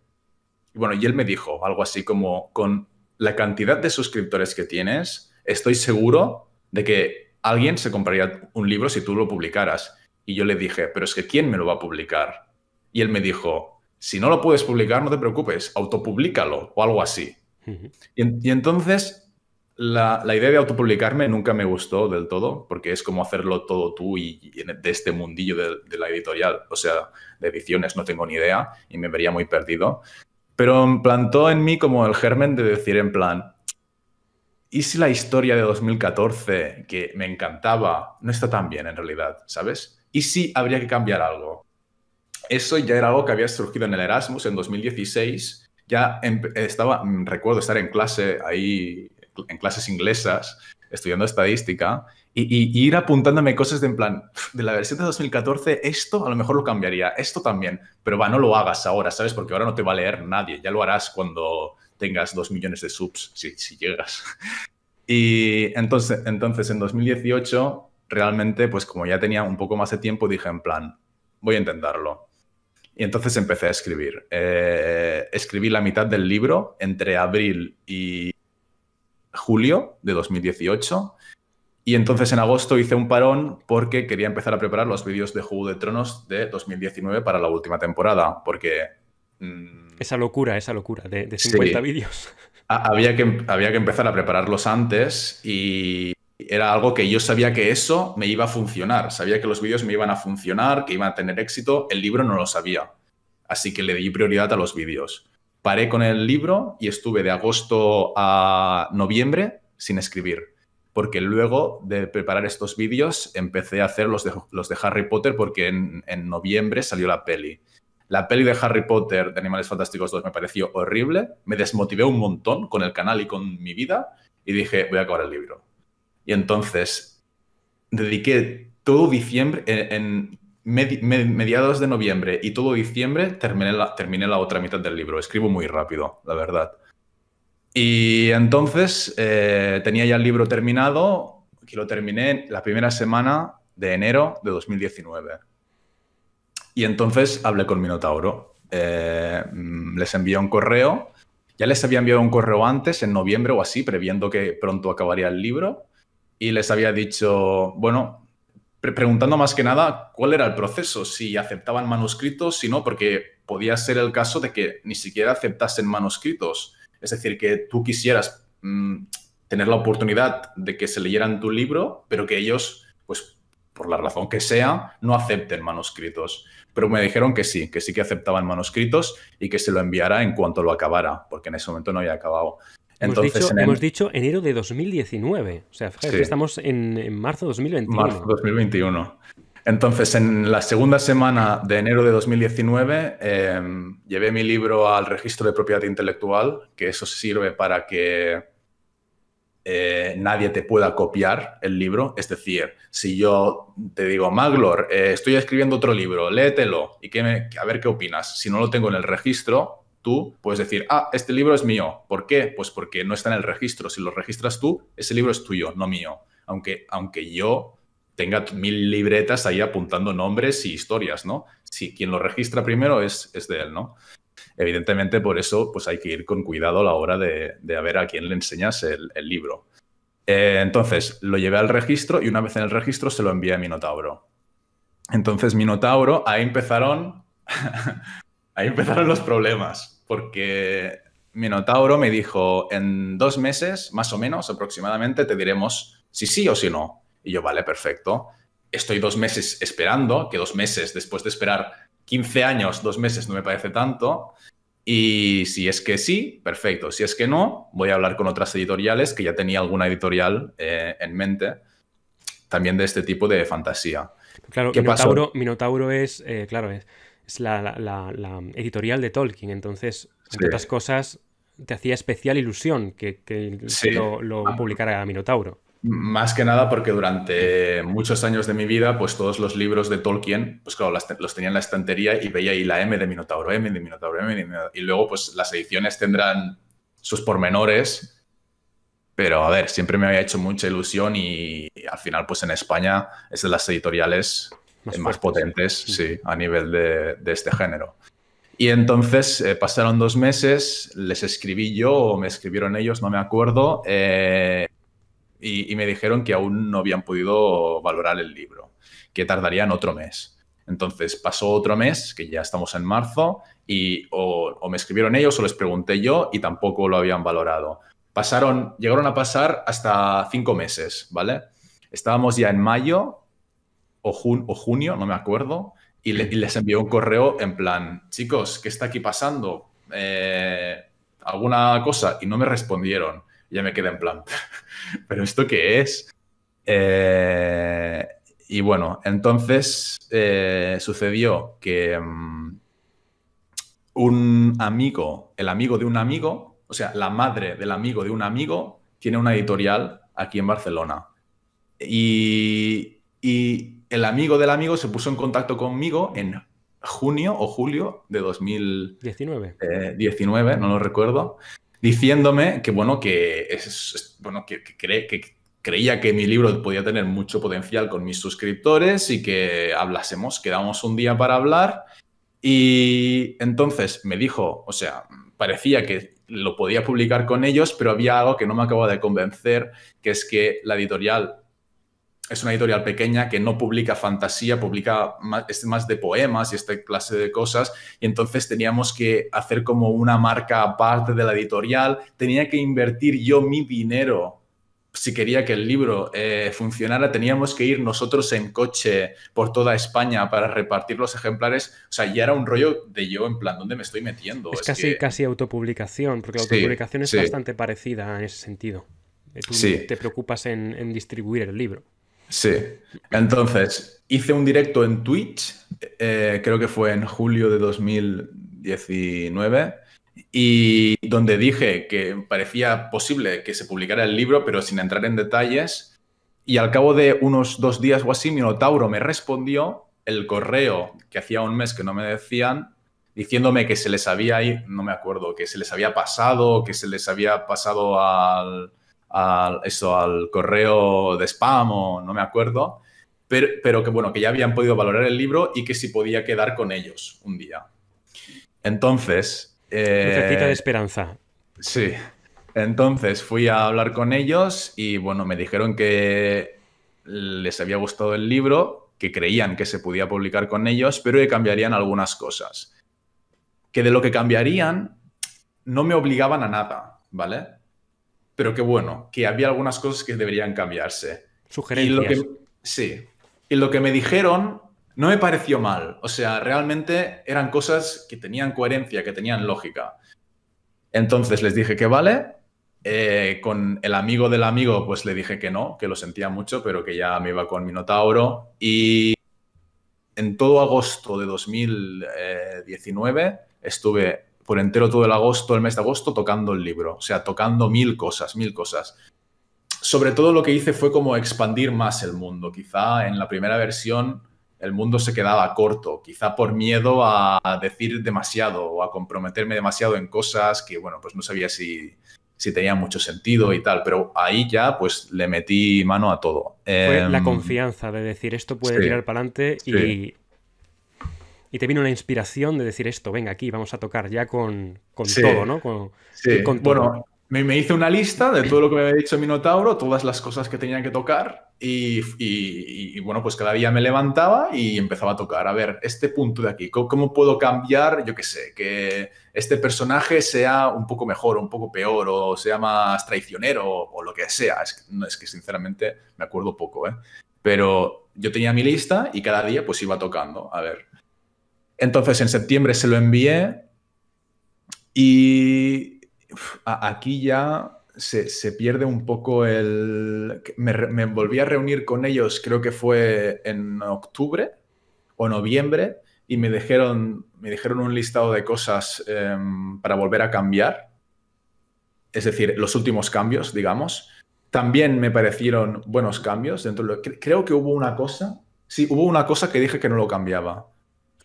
bueno, y él me dijo algo así como, con la cantidad de suscriptores que tienes, estoy seguro de que alguien se compraría un libro si tú lo publicaras. Y yo le dije, pero es que ¿quién me lo va a publicar? Y él me dijo, si no lo puedes publicar, no te preocupes, autopublicalo o algo así. y, entonces la, idea de autopublicarme nunca me gustó del todo, porque es como hacerlo todo tú y, de este mundillo de, de, la editorial, o sea, de ediciones, no tengo ni idea y me vería muy perdido. Pero plantó en mí como el germen de decir en plan, ¿y si la historia de 2014, que me encantaba, no está tan bien en realidad, ¿sabes? y si habría que cambiar algo. Eso ya era algo que había surgido en el Erasmus en 2016. Ya estaba, mm, recuerdo estar en clase ahí, en clases inglesas, estudiando estadística, y, ir apuntándome cosas de en plan, de la versión de 2014, esto a lo mejor lo cambiaría, esto también, pero va, no lo hagas ahora, ¿sabes? Porque ahora no te va a leer nadie, ya lo harás cuando tengas dos millones de subs, si, llegas. <laughs> Y entonces, entonces en 2018 realmente, pues como ya tenía un poco más de tiempo, dije en plan, voy a intentarlo. Y entonces empecé a escribir. Eh, escribí la mitad del libro entre abril y julio de 2018. Y entonces en agosto hice un parón porque quería empezar a preparar los vídeos de Juego de Tronos de 2019 para la última temporada, porque... Mm, esa locura, esa locura de, 50 vídeos. Había que, había que empezar a prepararlos antes y era algo que yo sabía que eso me iba a funcionar, sabía que los vídeos me iban a funcionar, que iban a tener éxito, el libro no lo sabía. Así que le di prioridad a los vídeos. Paré con el libro y estuve de agosto a noviembre sin escribir, porque luego de preparar estos vídeos empecé a hacer los de, Harry Potter porque en, en noviembre salió la peli. La peli de Harry Potter de Animales Fantásticos 2 me pareció horrible, me desmotivé un montón con el canal y con mi vida y dije, voy a acabar el libro y entonces dediqué todo diciembre, en, mediados de noviembre y todo diciembre terminé la, terminé la otra mitad del libro. Escribo muy rápido, la verdad. Y entonces eh, tenía ya el libro terminado, que lo terminé la primera semana de enero de 2019. Y entonces hablé con Minotauro. Eh, mm, les envié un correo. Ya les había enviado un correo antes, en noviembre o así, previendo que pronto acabaría el libro y les había dicho, bueno, preguntando más que nada cuál era el proceso, si aceptaban manuscritos, si no, porque podía ser el caso de que ni siquiera aceptasen manuscritos. Es decir, que tú quisieras mm, tener la oportunidad de que se leyeran tu libro, pero que ellos, pues por la razón que sea, no acepten manuscritos. Pero me dijeron que sí, que sí que aceptaban manuscritos y que se lo enviara en cuanto lo acabara, porque en ese momento no había acabado hemos, dicho, enero de 2019. O sea, estamos en, marzo de 2021. Marzo 2021. Entonces, en la segunda semana de enero de 2019, em, llevé mi libro al registro de propiedad intelectual, que eso sirve para que eh, nadie te pueda copiar el libro. Es decir, si yo te digo, Maglor, eh, estoy escribiendo otro libro, léetelo y a ver qué opinas. Si no lo tengo en el registro, tú puedes decir, ah, este libro es mío. ¿Por qué? Pues porque no está en el registro. Si lo registras tú, ese libro es tuyo, no mío. Aunque, aunque yo tenga mil libretas ahí apuntando nombres y historias, ¿no? Si quien lo registra primero es, es de él, ¿no? Evidentemente, por eso, pues hay que ir con cuidado a la hora de, de a ver a quién le enseñas el, libro. Eh, entonces, lo llevé al registro y una vez en el registro se lo envié a Minotauro. Entonces, Minotauro, ahí empezaron, <laughs> ahí empezaron los problemas porque Minotauro me dijo, en dos meses, más o menos aproximadamente, te diremos si sí o si no. Y yo, vale, perfecto. Estoy dos meses esperando, que dos meses después de esperar 15 años, dos meses no me parece tanto. Y si es que sí, perfecto. Si es que no, voy a hablar con otras editoriales, que ya tenía alguna editorial eh, en mente, también de este tipo de fantasía. Claro, que Minotauro, Minotauro es, eh, claro, es es la, editorial de Tolkien, entonces, entre otras cosas, te hacía especial ilusión que, lo, ah. publicara Minotauro. Más que nada porque durante muchos años de mi vida, pues todos los libros de Tolkien, pues claro, los tenía en la estantería y veía ahí la M de Minotauro, M de Minotauro, M de Minotauro. Y luego, pues las ediciones tendrán sus pormenores, pero a ver, siempre me había hecho mucha ilusión y al final, pues en España es de las editoriales más, potentes, sí, a nivel de, este género. Y entonces eh, pasaron dos meses, les escribí yo o me escribieron ellos, no me acuerdo, eh, y, me dijeron que aún no habían podido valorar el libro, que tardarían otro mes. Entonces pasó otro mes, que ya estamos en marzo, y o, o me escribieron ellos o les pregunté yo y tampoco lo habían valorado. Pasaron, llegaron a pasar hasta cinco meses, ¿vale? Estábamos ya en mayo o, junio, no me acuerdo, y, les envió un correo en plan, chicos, ¿qué está aquí pasando? Eh, ¿Alguna cosa? Y no me respondieron. ya me quedé en plan, <laughs> ¿pero esto qué es? Eh, y bueno, entonces eh, sucedió que mm, un amigo, el amigo de un amigo, o sea, la madre del amigo de un amigo, tiene una editorial aquí en Barcelona. y el amigo del amigo se puso en contacto conmigo en junio o julio de 2019, 19, eh, no lo recuerdo, diciéndome que, bueno, que, es, bueno, que, creía que mi libro podía tener mucho potencial con mis suscriptores y que hablásemos, quedamos un día para hablar. Y entonces me dijo, o sea, parecía que lo podía publicar con ellos, pero había algo que no me acababa de convencer, que es que la editorial es una editorial pequeña que no publica fantasía, publica más, más de poemas y esta clase de cosas. Y entonces teníamos que hacer como una marca aparte de la editorial. Tenía que invertir yo mi dinero. Si quería que el libro eh, funcionara, teníamos que ir nosotros en coche por toda España para repartir los ejemplares. O sea, ya era un rollo de yo, en plan, ¿dónde me estoy metiendo? Es, casi, casi autopublicación, porque la autopublicación es bastante parecida en ese sentido. Eh, tú te preocupas en distribuir el libro. Sí. Entonces, hice un directo en Twitch, eh, creo que fue en julio de 2019, y donde dije que parecía posible que se publicara el libro, pero sin entrar en detalles. Y al cabo de unos dos días o así, notauro me respondió el correo que hacía un mes que no me decían, diciéndome que se les había, no me acuerdo, que se les había pasado, que se les había pasado al, al, eso, al correo de spam o no me acuerdo, pero, que bueno, que ya habían podido valorar el libro y que si podía quedar con ellos un día. Entonces... Eh, de esperanza. Sí. Entonces fui a hablar con ellos y bueno, me dijeron que les había gustado el libro, que creían que se podía publicar con ellos, pero que cambiarían algunas cosas. Que de lo que cambiarían no me obligaban a nada, ¿vale? pero que bueno, que había algunas cosas que deberían cambiarse. Sugerencias. que, sí. Y lo que me dijeron no me pareció mal. O sea, realmente eran cosas que tenían coherencia, que tenían lógica. Entonces les dije que vale. Eh, con el amigo del amigo, pues le dije que no, que lo sentía mucho, pero que ya me iba con Minotauro. Y en todo agosto de 2019 eh, estuve por entero todo el agosto, el mes de agosto, tocando el libro, o sea, tocando mil cosas, mil cosas. Sobre todo lo que hice fue como expandir más el mundo. Quizá en la primera versión el mundo se quedaba corto, quizá por miedo a decir demasiado o a comprometerme demasiado en cosas que, bueno, pues no sabía si, si tenía mucho sentido y tal, pero ahí ya pues le metí mano a todo. Fue la em, confianza de decir esto puede tirar para adelante y y te vino una inspiración de decir esto, venga aquí, vamos a tocar ya con, con todo, ¿no? Con, sí. todo. Bueno, me, me, hice una lista de todo lo que me había dicho Minotauro, todas las cosas que tenía que tocar y, y, bueno, pues cada día me levantaba y empezaba a tocar. A ver, este punto de aquí, ¿cómo, puedo cambiar, yo qué sé, que este personaje sea un poco mejor o un poco peor o sea más traicionero o, lo que sea? Es no, es que sinceramente me acuerdo poco, ¿eh? Pero yo tenía mi lista y cada día pues iba tocando. A ver, entonces en septiembre se lo envié y aquí ya se, pierde un poco el... Me, volví a reunir con ellos, creo que fue en octubre o noviembre, y me dijeron, me dijeron un listado de cosas em, para volver a cambiar, es decir, los últimos cambios, digamos. También me parecieron buenos cambios. Dentro creo que hubo una cosa, sí, hubo una cosa que dije que no lo cambiaba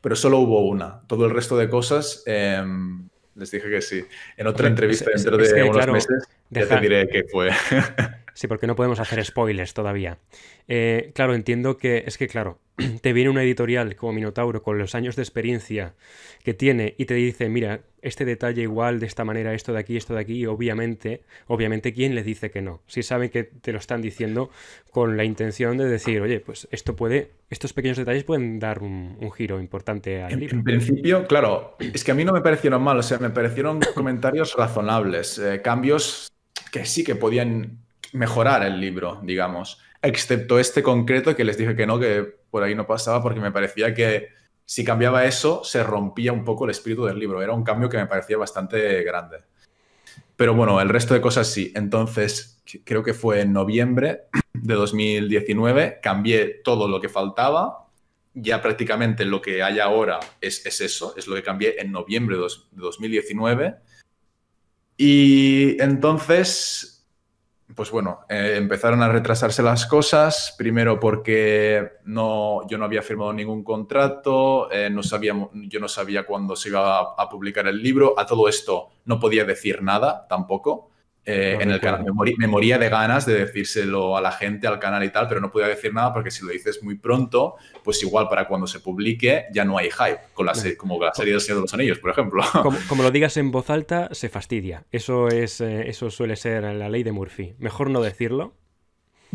pero solo hubo una. Todo el resto de cosas em, les dije que sí. En otra entrevista dentro de unos meses ya te diré qué fue. sí, porque no podemos hacer spoilers todavía. Eh, claro, entiendo que es que, claro, <clears throat> te viene una editorial como Minotauro con los años de experiencia que tiene y te dice, mira, este detalle igual, de esta manera, esto de aquí, esto de aquí, obviamente, obviamente, ¿quién le dice que no? Si saben que te lo están diciendo con la intención de decir, oye, pues esto puede, estos pequeños detalles pueden dar un, giro importante al libro. En principio, claro, es que a mí no me parecieron mal, o sea, me parecieron <clears throat> comentarios razonables, eh, cambios que sí que podían mejorar el libro, digamos excepto este concreto que les dije que no, que por ahí no pasaba porque me parecía que si cambiaba eso se rompía un poco el espíritu del libro. Era un cambio que me parecía bastante grande. Pero bueno, el resto de cosas sí. Entonces, creo que fue en noviembre de 2019, cambié todo lo que faltaba. Ya prácticamente lo que hay ahora es, es eso, es lo que cambié en noviembre de 2019. Y entonces pues bueno, eh, empezaron a retrasarse las cosas, primero porque no, yo no había firmado ningún contrato, eh, no yo no sabía cuándo se iba a, publicar el libro, a todo esto no podía decir nada tampoco, eh, en el canal. Me, moría de ganas de decírselo a la gente, al canal y tal, pero no podía decir nada porque si lo dices muy pronto, pues igual para cuando se publique ya no hay hype, con como la serie de los Anillos, por ejemplo. <laughs> Como, lo digas en voz alta, se fastidia. Eso, es, eh, eso suele ser la ley de Murphy. Mejor no decirlo.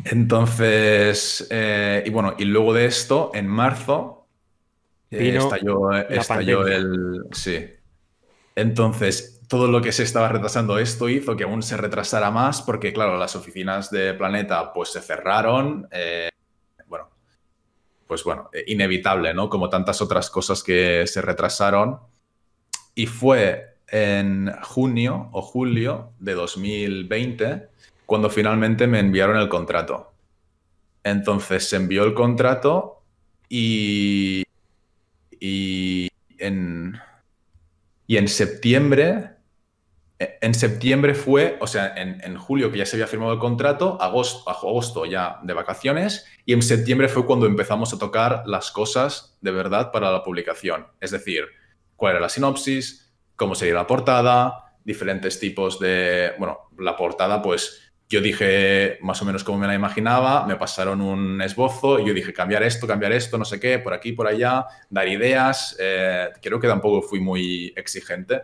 Entonces, eh, y bueno, y luego de esto, en marzo, estalló el... Sí. Entonces, todo lo que se estaba retrasando, esto hizo que aún se retrasara más, porque claro, las oficinas de Planeta pues se cerraron. Eh, bueno, pues bueno, eh, inevitable, ¿no? Como tantas otras cosas que se retrasaron. Y fue en junio o julio de 2020 cuando finalmente me enviaron el contrato. Entonces se envió el contrato y, y en, y en septiembre en septiembre fue, o sea, en, julio que ya se había firmado el contrato, agosto, agosto ya de vacaciones, y en septiembre fue cuando empezamos a tocar las cosas de verdad para la publicación. Es decir, cuál era la sinopsis, cómo sería la portada, diferentes tipos de... Bueno, la portada, pues yo dije más o menos como me la imaginaba, me pasaron un esbozo, y yo dije cambiar esto, cambiar esto, no sé qué, por aquí, por allá, dar ideas. Eh, creo que tampoco fui muy exigente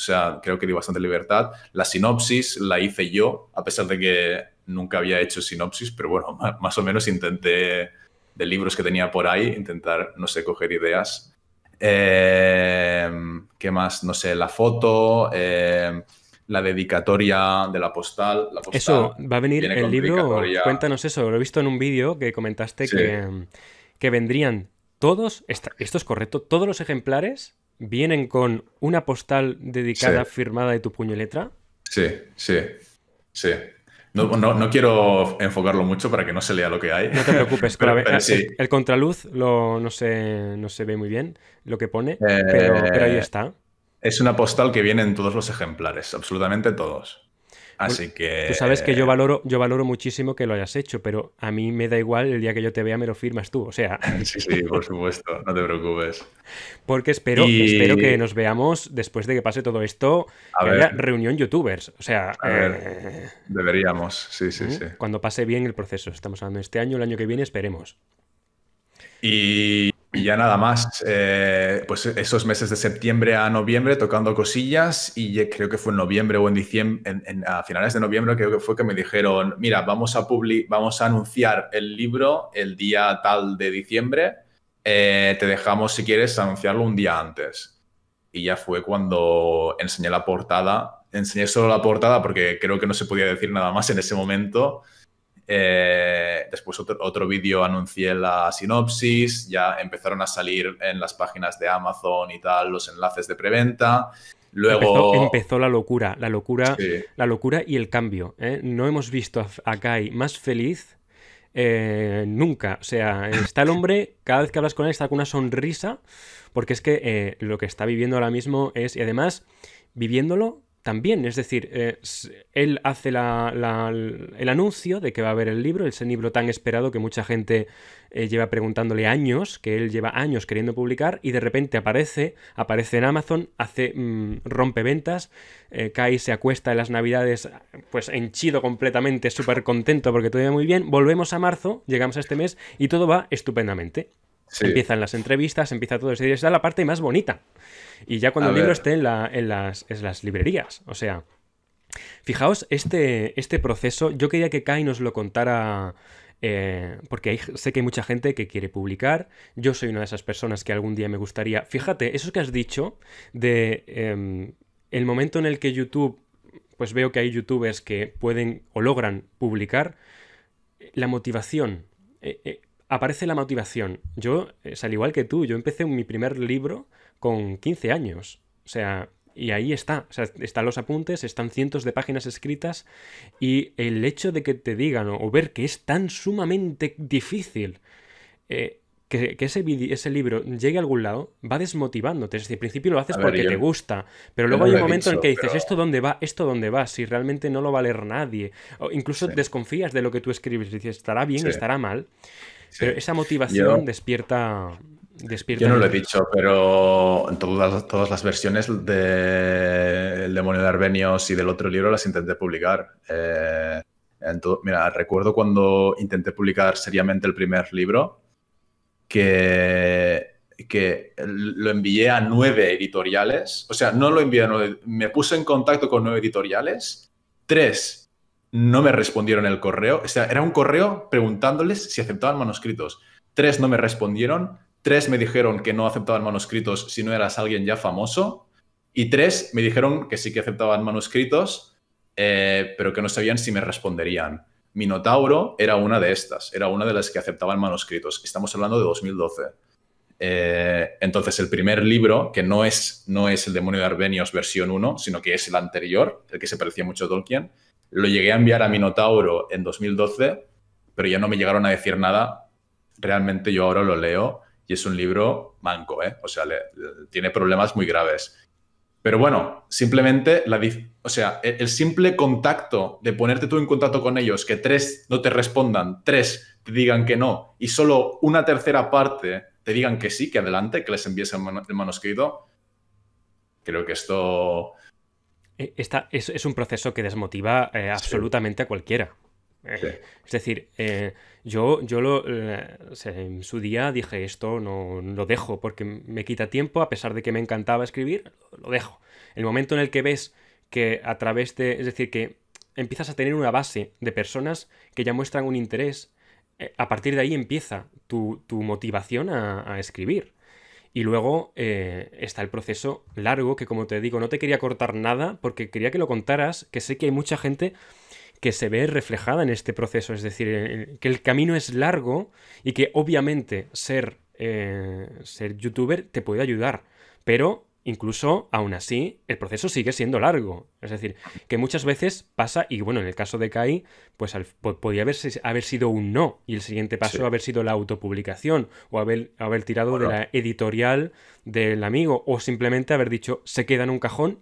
o sea, creo que di bastante libertad. La sinopsis la hice yo, a pesar de que nunca había hecho sinopsis, pero bueno, <laughs> más o menos intenté de libros que tenía por ahí, intentar, no sé, coger ideas. Em, ¿Qué más? No sé, la foto, em, la dedicatoria de la postal, eso, va a venir el libro. Cuéntanos eso, lo he visto en un vídeo que comentaste que, que vendrían todos, esto es correcto, todos los ejemplares vienen con una postal dedicada, firmada de tu puño y letra. Sí, sí, sí. No, quiero enfocarlo mucho para que no se lea lo que hay. No te preocupes, <laughs> pero, eh, el, contraluz no, se, ve muy bien lo que pone, eh, pero, ahí está. Es una postal que vienen todos los ejemplares, absolutamente todos. Pues, Así que. Tú sabes que yo eh, valoro, yo valoro muchísimo que lo hayas hecho, pero a mí me da igual el día que yo te vea me lo firmas tú. O sea. <laughs> Sí, sí, por supuesto, no te preocupes. Porque espero, espero que nos veamos después de que pase todo esto. A que reunión youtubers. O sea. Eh, deberíamos, sí, sí, ¿eh? sí. Cuando pase bien el proceso. Estamos hablando de este año, el año que viene, esperemos. Y y ya nada más, eh, pues esos meses de septiembre a noviembre tocando cosillas y creo que fue en noviembre o en diciembre, en, a finales de noviembre creo que fue que me dijeron, mira, vamos a, public vamos a anunciar el libro el día tal de diciembre, eh, te dejamos si quieres anunciarlo un día antes. Y ya fue cuando enseñé la portada, enseñé solo la portada porque creo que no se podía decir nada más en ese momento. Eh, después otro, otro vídeo anuncié la sinopsis, ya empezaron a salir en las páginas de Amazon y tal los enlaces de preventa. Luego... Empezó, la locura, la locura, la locura y el cambio. ¿eh? No hemos visto a, Kai más feliz eh, nunca. O sea, está el hombre, cada vez que hablas con él está con una sonrisa, porque es que lo que está viviendo ahora mismo es, y además, viviéndolo también. Es decir, eh, él hace la, el anuncio de que va a haber el libro, ese libro tan esperado que mucha gente eh, lleva preguntándole años, que él lleva años queriendo publicar, y de repente aparece, aparece en Amazon, hace mm, rompe ventas, eh, cae y se acuesta en las navidades, pues henchido completamente, súper contento porque todo muy bien. Volvemos a marzo, llegamos a este mes y todo va estupendamente. Empiezan las entrevistas, empieza todo. Esa es la parte más bonita. Y ya cuando el libro esté en, las, librerías. O sea, fijaos, este, este proceso, yo quería que Kai nos lo contara eh, porque sé que hay mucha gente que quiere publicar. Yo soy una de esas personas que algún día me gustaría. Fíjate, eso que has dicho de em, el momento en el que YouTube, pues veo que hay youtubers que pueden o logran publicar, la motivación. Eh, eh, aparece la motivación. Yo, es al igual que tú, yo empecé mi primer libro con 15 años. O sea, y ahí está. O sea, están los apuntes, están cientos de páginas escritas y el hecho de que te digan o ver que es tan sumamente difícil eh, que, ese, ese, libro llegue a algún lado va desmotivándote. Es decir, al principio lo haces porque te gusta, pero luego hay un momento en que dices, ¿esto dónde va? ¿Esto dónde va? Si realmente no lo va a leer nadie. O incluso desconfías de lo que tú escribes, dices, ¿estará bien? ¿Estará mal? Pero esa motivación despierta, despierta. Yo no lo he dicho, pero en todas, todas las versiones de El Demonio de Arbenios y del otro libro las intenté publicar. Eh, mira, recuerdo cuando intenté publicar seriamente el primer libro, que, que lo envié a nueve editoriales. O sea, no lo envié a nueve. Me puse en contacto con nueve editoriales. Tres no me respondieron el correo. O sea, era un correo preguntándoles si aceptaban manuscritos. Tres no me respondieron, tres me dijeron que no aceptaban manuscritos si no eras alguien ya famoso, y tres me dijeron que sí que aceptaban manuscritos, eh, pero que no sabían si me responderían. Minotauro era una de estas, era una de las que aceptaban manuscritos. Estamos hablando de 2012. Eh, entonces, el primer libro, que no es, no es el demonio de Arbenios versión 1, sino que es el anterior, el que se parecía mucho a Tolkien, lo llegué a enviar a Minotauro en 2012, pero ya no me llegaron a decir nada. Realmente yo ahora lo leo y es un libro manco, ¿eh? O sea, tiene problemas muy graves. Pero bueno, simplemente, la, o sea, e, el, simple contacto de ponerte tú en contacto con ellos, que tres no te respondan, tres te digan que no y solo una tercera parte te digan que sí, que adelante, que les envíes el manuscrito, creo que esto eh, Esta, es, un proceso que desmotiva eh, absolutamente a cualquiera. Eh, es decir, yo, yo lo, en su día dije esto, no, lo dejo porque me quita tiempo, a pesar de que me encantaba escribir, lo dejo. El momento en el que ves que a través de, es decir, que empiezas a tener una base de personas que ya muestran un interés, a partir de ahí empieza tu, motivación a escribir. Y luego eh, está el proceso largo, que como te digo, no te quería cortar nada porque quería que lo contaras, que sé que hay mucha gente que se ve reflejada en este proceso, es decir, eh, eh, que el camino es largo y que obviamente ser, ser youtuber te puede ayudar, pero incluso aún así, el proceso sigue siendo largo. Es decir, que muchas veces pasa, y bueno, en el caso de Kai, pues podía haberse, haber sido un no, y el siguiente paso haber sido la autopublicación, o haber, haber tirado de la editorial del amigo, o simplemente haber dicho, se queda en un cajón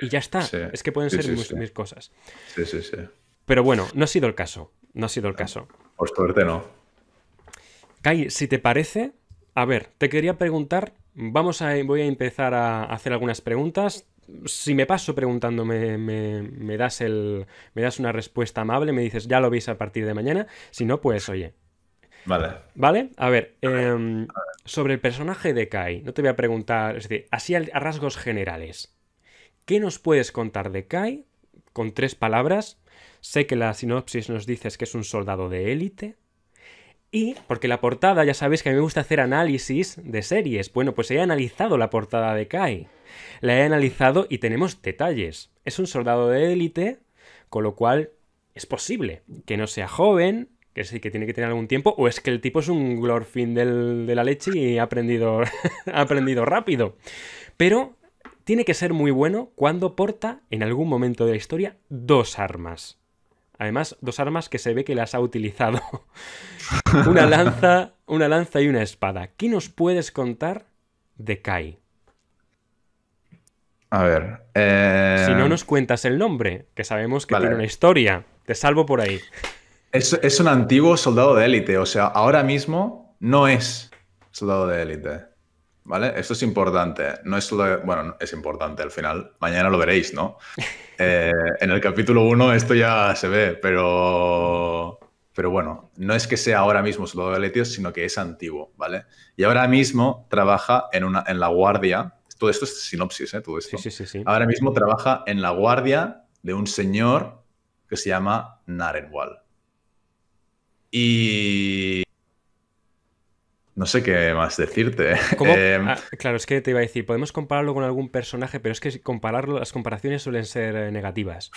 y ya está. es que pueden ser mis, cosas. Sí, sí, sí. Pero bueno, no ha sido el caso. No ha sido el caso. Por suerte no. Kai, si te parece, a ver, te quería preguntar Vamos a, voy a empezar a hacer algunas preguntas. Si me paso preguntando, me, das el, me das una respuesta amable, me dices, ya lo veis a partir de mañana. Si no, pues oye. Vale. Vale, a ver, em, sobre el personaje de Kai, no te voy a preguntar, es decir, así a, rasgos generales, ¿qué nos puedes contar de Kai con tres palabras? Sé que la sinopsis nos dice que es un soldado de élite, y porque la portada, ya sabéis que a mí me gusta hacer análisis de series. Bueno, pues he analizado la portada de Kai. La he analizado y tenemos detalles. Es un soldado de élite, con lo cual es posible que no sea joven, que sí que tiene que tener algún tiempo, o es que el tipo es un glorfin de la leche y ha aprendido, <laughs> ha aprendido rápido. Pero tiene que ser muy bueno cuando porta, en algún momento de la historia, dos armas. Además, dos armas que se ve que las ha utilizado. <laughs> una lanza, una lanza y una espada. ¿Qué nos puedes contar de Kai? A ver. Eh, si no nos cuentas el nombre, que sabemos que tiene una historia. Te salvo por ahí. es un antiguo soldado de élite. O sea, ahora mismo no es soldado de élite. ¿vale? Esto es importante, no es bueno, es importante al final, mañana lo veréis, ¿no? <laughs> Eh, en el capítulo 1 esto ya se ve, pero, pero bueno, no es que sea ahora mismo solo de Letios, sino que es antiguo, ¿vale? Y ahora mismo trabaja en, una, en la guardia, todo esto es sinopsis, ¿eh? Todo esto. ahora mismo trabaja en la guardia de un señor que se llama Narenwal. Y no sé qué más decirte. <laughs> Em, ah, claro, es que te iba a decir, podemos compararlo con algún personaje, pero es que compararlo, las comparaciones suelen ser eh, negativas.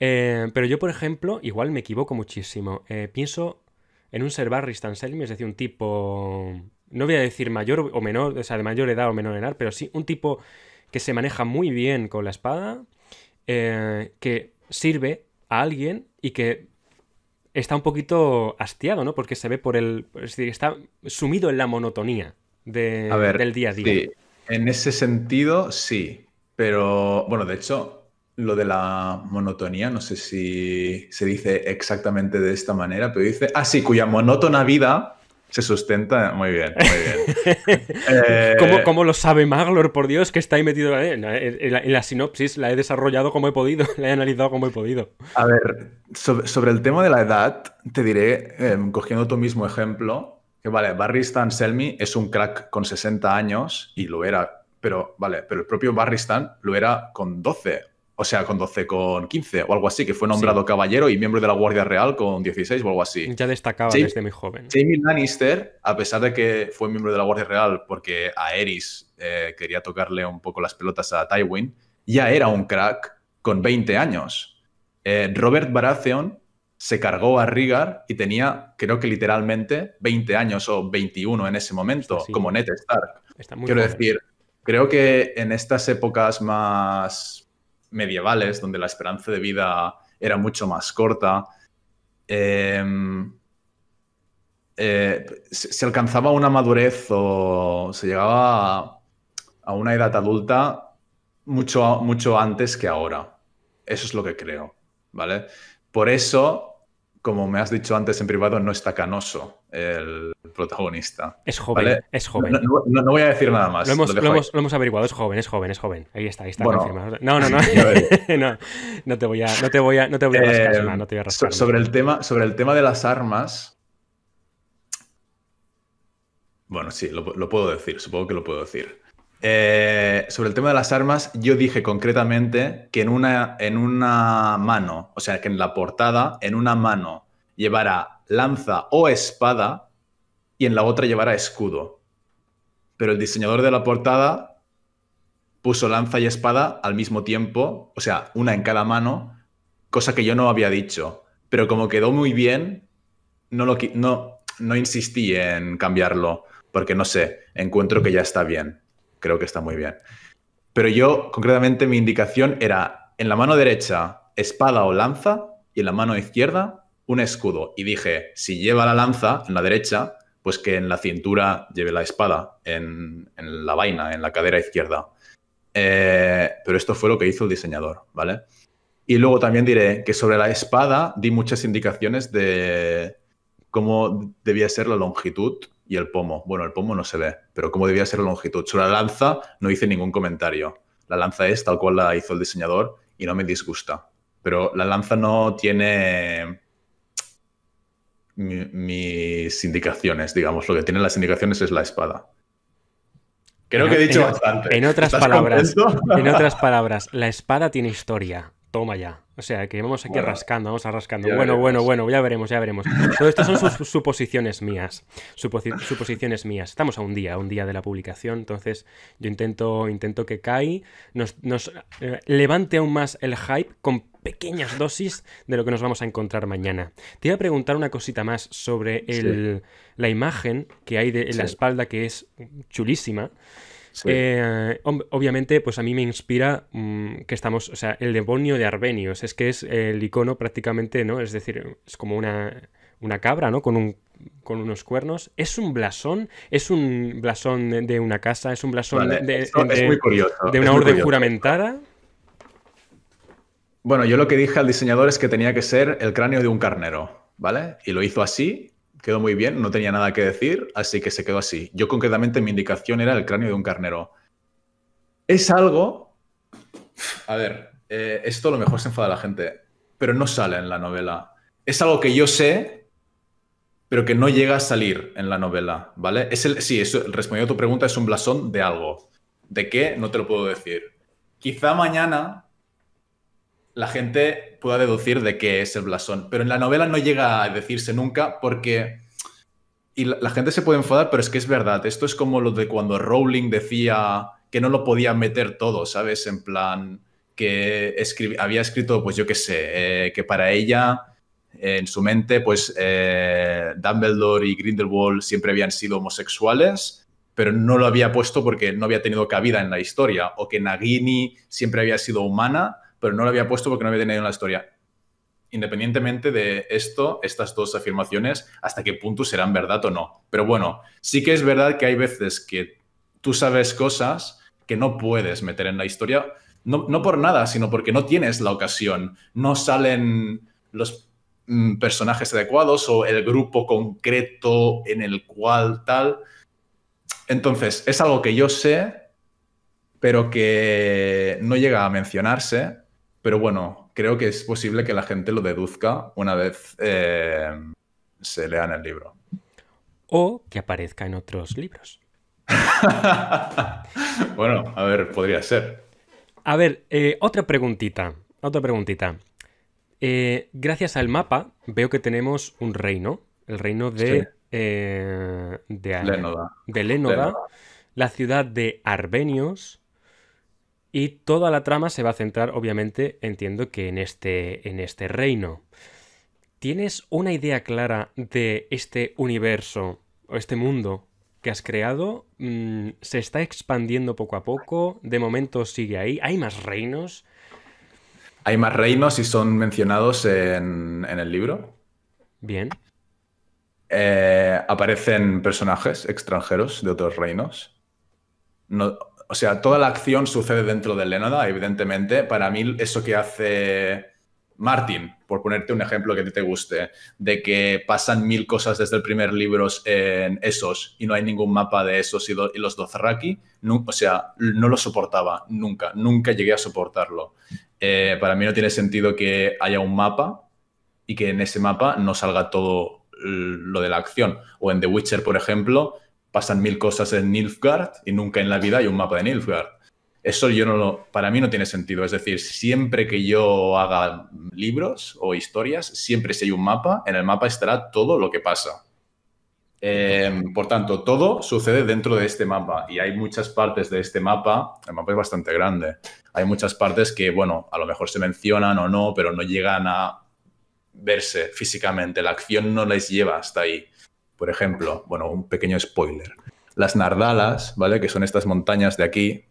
Eh, pero yo, por ejemplo, igual me equivoco muchísimo. Eh, pienso en un ser Barry es decir, un tipo. No voy a decir mayor o menor, o sea, de mayor edad o menor edad, pero sí un tipo que se maneja muy bien con la espada, que sirve a alguien y que está un poquito hastiado, ¿no? Porque se ve por el. Es decir, está sumido en la monotonía de, del día a día. Sí. En ese sentido, sí. Pero, bueno, de hecho, lo de la monotonía, no sé si se dice exactamente de esta manera, pero dice. Ah, sí, cuya monótona vida se sustenta muy bien, muy bien. <laughs> Eh, ¿Cómo, lo sabe Maglor, por Dios, que está ahí metido eh, en la, sinopsis? La he desarrollado como he podido, <laughs> la he analizado como he podido. A ver, sobre, el tema de la edad, te diré, em, cogiendo tu mismo ejemplo, que vale, Barry Stan Selmy es un crack con 60 años y lo era, pero vale, pero el propio Barry Stan lo era con 12 o sea, con 12, con 15 o algo así, que fue nombrado caballero y miembro de la Guardia Real con 16 o algo así. Ya destacaba desde muy joven. Jamie Lannister, a pesar de que fue miembro de la Guardia Real porque a Eris eh, quería tocarle un poco las pelotas a Tywin, ya era un crack con 20 años. Eh, Robert Baratheon se cargó a Rigar y tenía, creo que literalmente, 20 años o 21 en ese momento, como Ned Stark. Quiero decir, creo que en estas épocas más medievales, donde la esperanza de vida era mucho más corta, em, eh, se, alcanzaba una madurez o se llegaba a, una edad adulta mucho, mucho antes que ahora. Eso es lo que creo, ¿vale? Por eso, como me has dicho antes en privado, no está canoso el protagonista. Es joven, es joven. No, voy a decir nada más. Lo hemos, averiguado, es joven, es joven, es joven. Ahí está, ahí está confirmado. No, no, <laughs> <laughs> no. no, te voy a, no te voy a, no te voy a rascar, eh, no Sobre el tema, sobre el tema de las armas. Bueno, sí, lo, puedo decir, supongo que lo puedo decir. Eh, sobre el tema de las armas, yo dije concretamente que en una, en una mano, o sea, que en la portada, en una mano llevara lanza o espada y en la otra llevara escudo. Pero el diseñador de la portada puso lanza y espada al mismo tiempo, o sea, una en cada mano, cosa que yo no había dicho. Pero como quedó muy bien, no, lo, no insistí en cambiarlo, porque no sé, encuentro que ya está bien. Creo que está muy bien. Pero yo, concretamente, mi indicación era en la mano derecha espada o lanza y en la mano izquierda un escudo. Y dije, si lleva la lanza en la derecha, pues que en la cintura lleve la espada, en, la vaina, en la cadera izquierda. Eh, pero esto fue lo que hizo el diseñador, ¿vale? Y luego también diré que sobre la espada di muchas indicaciones de cómo debía ser la longitud y el pomo. Bueno, el pomo no se ve, pero cómo debía ser la longitud. Sobre la lanza no hice ningún comentario. La lanza es tal cual la hizo el diseñador y no me disgusta. Pero la lanza no tiene mis indicaciones, digamos. Lo que tienen las indicaciones es la espada. Creo que he dicho bastante. otras palabras, en otras palabras, la espada tiene historia. Toma ya. O sea, que vamos aquí rascando, vamos arrascando. rascando. Bueno, bueno, bueno, ya veremos, ya veremos. Todo esto son sus, suposiciones mías. suposiciones mías. Estamos a un día, a un día de la publicación, entonces yo intento, intento que Kai nos, eh, levante aún más el hype con pequeñas dosis de lo que nos vamos a encontrar mañana. Te iba a preguntar una cosita más sobre la imagen que hay de, la espalda, que es chulísima. Eh, obviamente, pues a mí me inspira mm, que estamos, o sea, el demonio de Arbenios, es que es el icono prácticamente, ¿no? Es decir, es como una, cabra, ¿no? Con un con unos cuernos. Es un blasón, es un blasón de, una casa, es un blasón de, una orden juramentada. Bueno, yo lo que dije al diseñador es que tenía que ser el cráneo de un carnero, ¿vale? Y lo hizo así, quedó muy bien, no tenía nada que decir, así que se quedó así. Yo concretamente mi indicación era el cráneo de un carnero. Es algo... A ver, eh, esto lo mejor se enfada la gente, pero no sale en la novela. Es algo que yo sé, pero que no llega a salir en la novela, ¿vale? Es el, sí, respondiendo a tu pregunta, es un blasón de algo. ¿De qué? No te lo puedo decir. Quizá mañana la gente pueda deducir de qué es el blasón. Pero en la novela no llega a decirse nunca porque... Y la, gente se puede enfadar, pero es que es verdad. Esto es como lo de cuando Rowling decía que no lo podía meter todo, ¿sabes? En plan, que había escrito, pues yo qué sé, eh, que para ella, en su mente, pues eh, Dumbledore y Grindelwald siempre habían sido homosexuales, pero no lo había puesto porque no había tenido cabida en la historia, o que Nagini siempre había sido humana, pero no lo había puesto porque no había tenido en la historia. Independientemente de esto, estas dos afirmaciones, hasta qué punto serán verdad o no. Pero bueno, sí que es verdad que hay veces que tú sabes cosas que no puedes meter en la historia, no, no por nada, sino porque no tienes la ocasión, no salen los mm, personajes adecuados o el grupo concreto en el cual tal. Entonces, es algo que yo sé, pero que no llega a mencionarse pero bueno, creo que es posible que la gente lo deduzca una vez eh, se se en el libro. O que aparezca en otros libros. <laughs> bueno, a ver, podría ser. A ver, eh, otra preguntita. Otra preguntita. Eh, gracias al mapa veo que tenemos un reino, el reino de, de, Lénoda. de Lénoda. la ciudad de Arbenios, y toda la trama se va a centrar, obviamente, entiendo que en este, en este reino. ¿Tienes una idea clara de este universo o este mundo que has creado? Mm, ¿Se está expandiendo poco a poco? ¿De momento sigue ahí? ¿Hay más reinos? Hay más reinos y son mencionados en, el libro. Bien. Eh, aparecen personajes extranjeros de otros reinos. No, o sea, toda la acción sucede dentro de nada evidentemente. Para mí, eso que hace Martin, por ponerte un ejemplo que te guste, de que pasan mil cosas desde el primer libro en esos y no hay ningún mapa de esos y, los Dothraki, o sea, no lo soportaba nunca, nunca llegué a soportarlo. Eh, para mí no tiene sentido que haya un mapa y que en ese mapa no salga todo lo de la acción. O en The Witcher, por ejemplo, pasan mil cosas en Nilfgaard y nunca en la vida hay un mapa de Nilfgaard. Eso yo no lo, para mí no tiene sentido. Es decir, siempre que yo haga libros o historias, siempre si hay un mapa, en el mapa estará todo lo que pasa. Em, por tanto, todo sucede dentro de este mapa y hay muchas partes de este mapa, el mapa es bastante grande, hay muchas partes que, bueno, a lo mejor se mencionan o no, pero no llegan a verse físicamente, la acción no les lleva hasta ahí. Por ejemplo, bueno, un pequeño spoiler. Las nardalas, ¿vale? Que son estas montañas de aquí,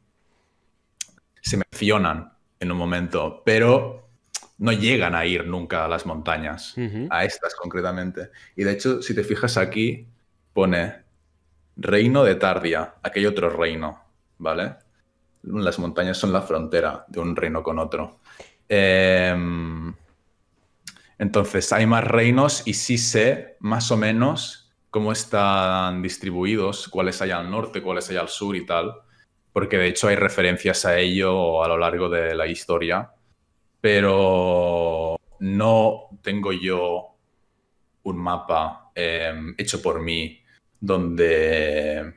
se mencionan en un momento, pero no llegan a ir nunca a las montañas, a estas concretamente. Y de hecho, si te fijas aquí, pone Reino de Tardia, aquel otro reino, ¿vale? Las montañas son la frontera de un reino con otro. Em, entonces, hay más reinos y sí sé más o menos cómo están distribuidos, cuáles hay al norte, cuáles hay al sur y tal, porque de hecho hay referencias a ello a lo largo de la historia, pero no tengo yo un mapa em, hecho por mí donde,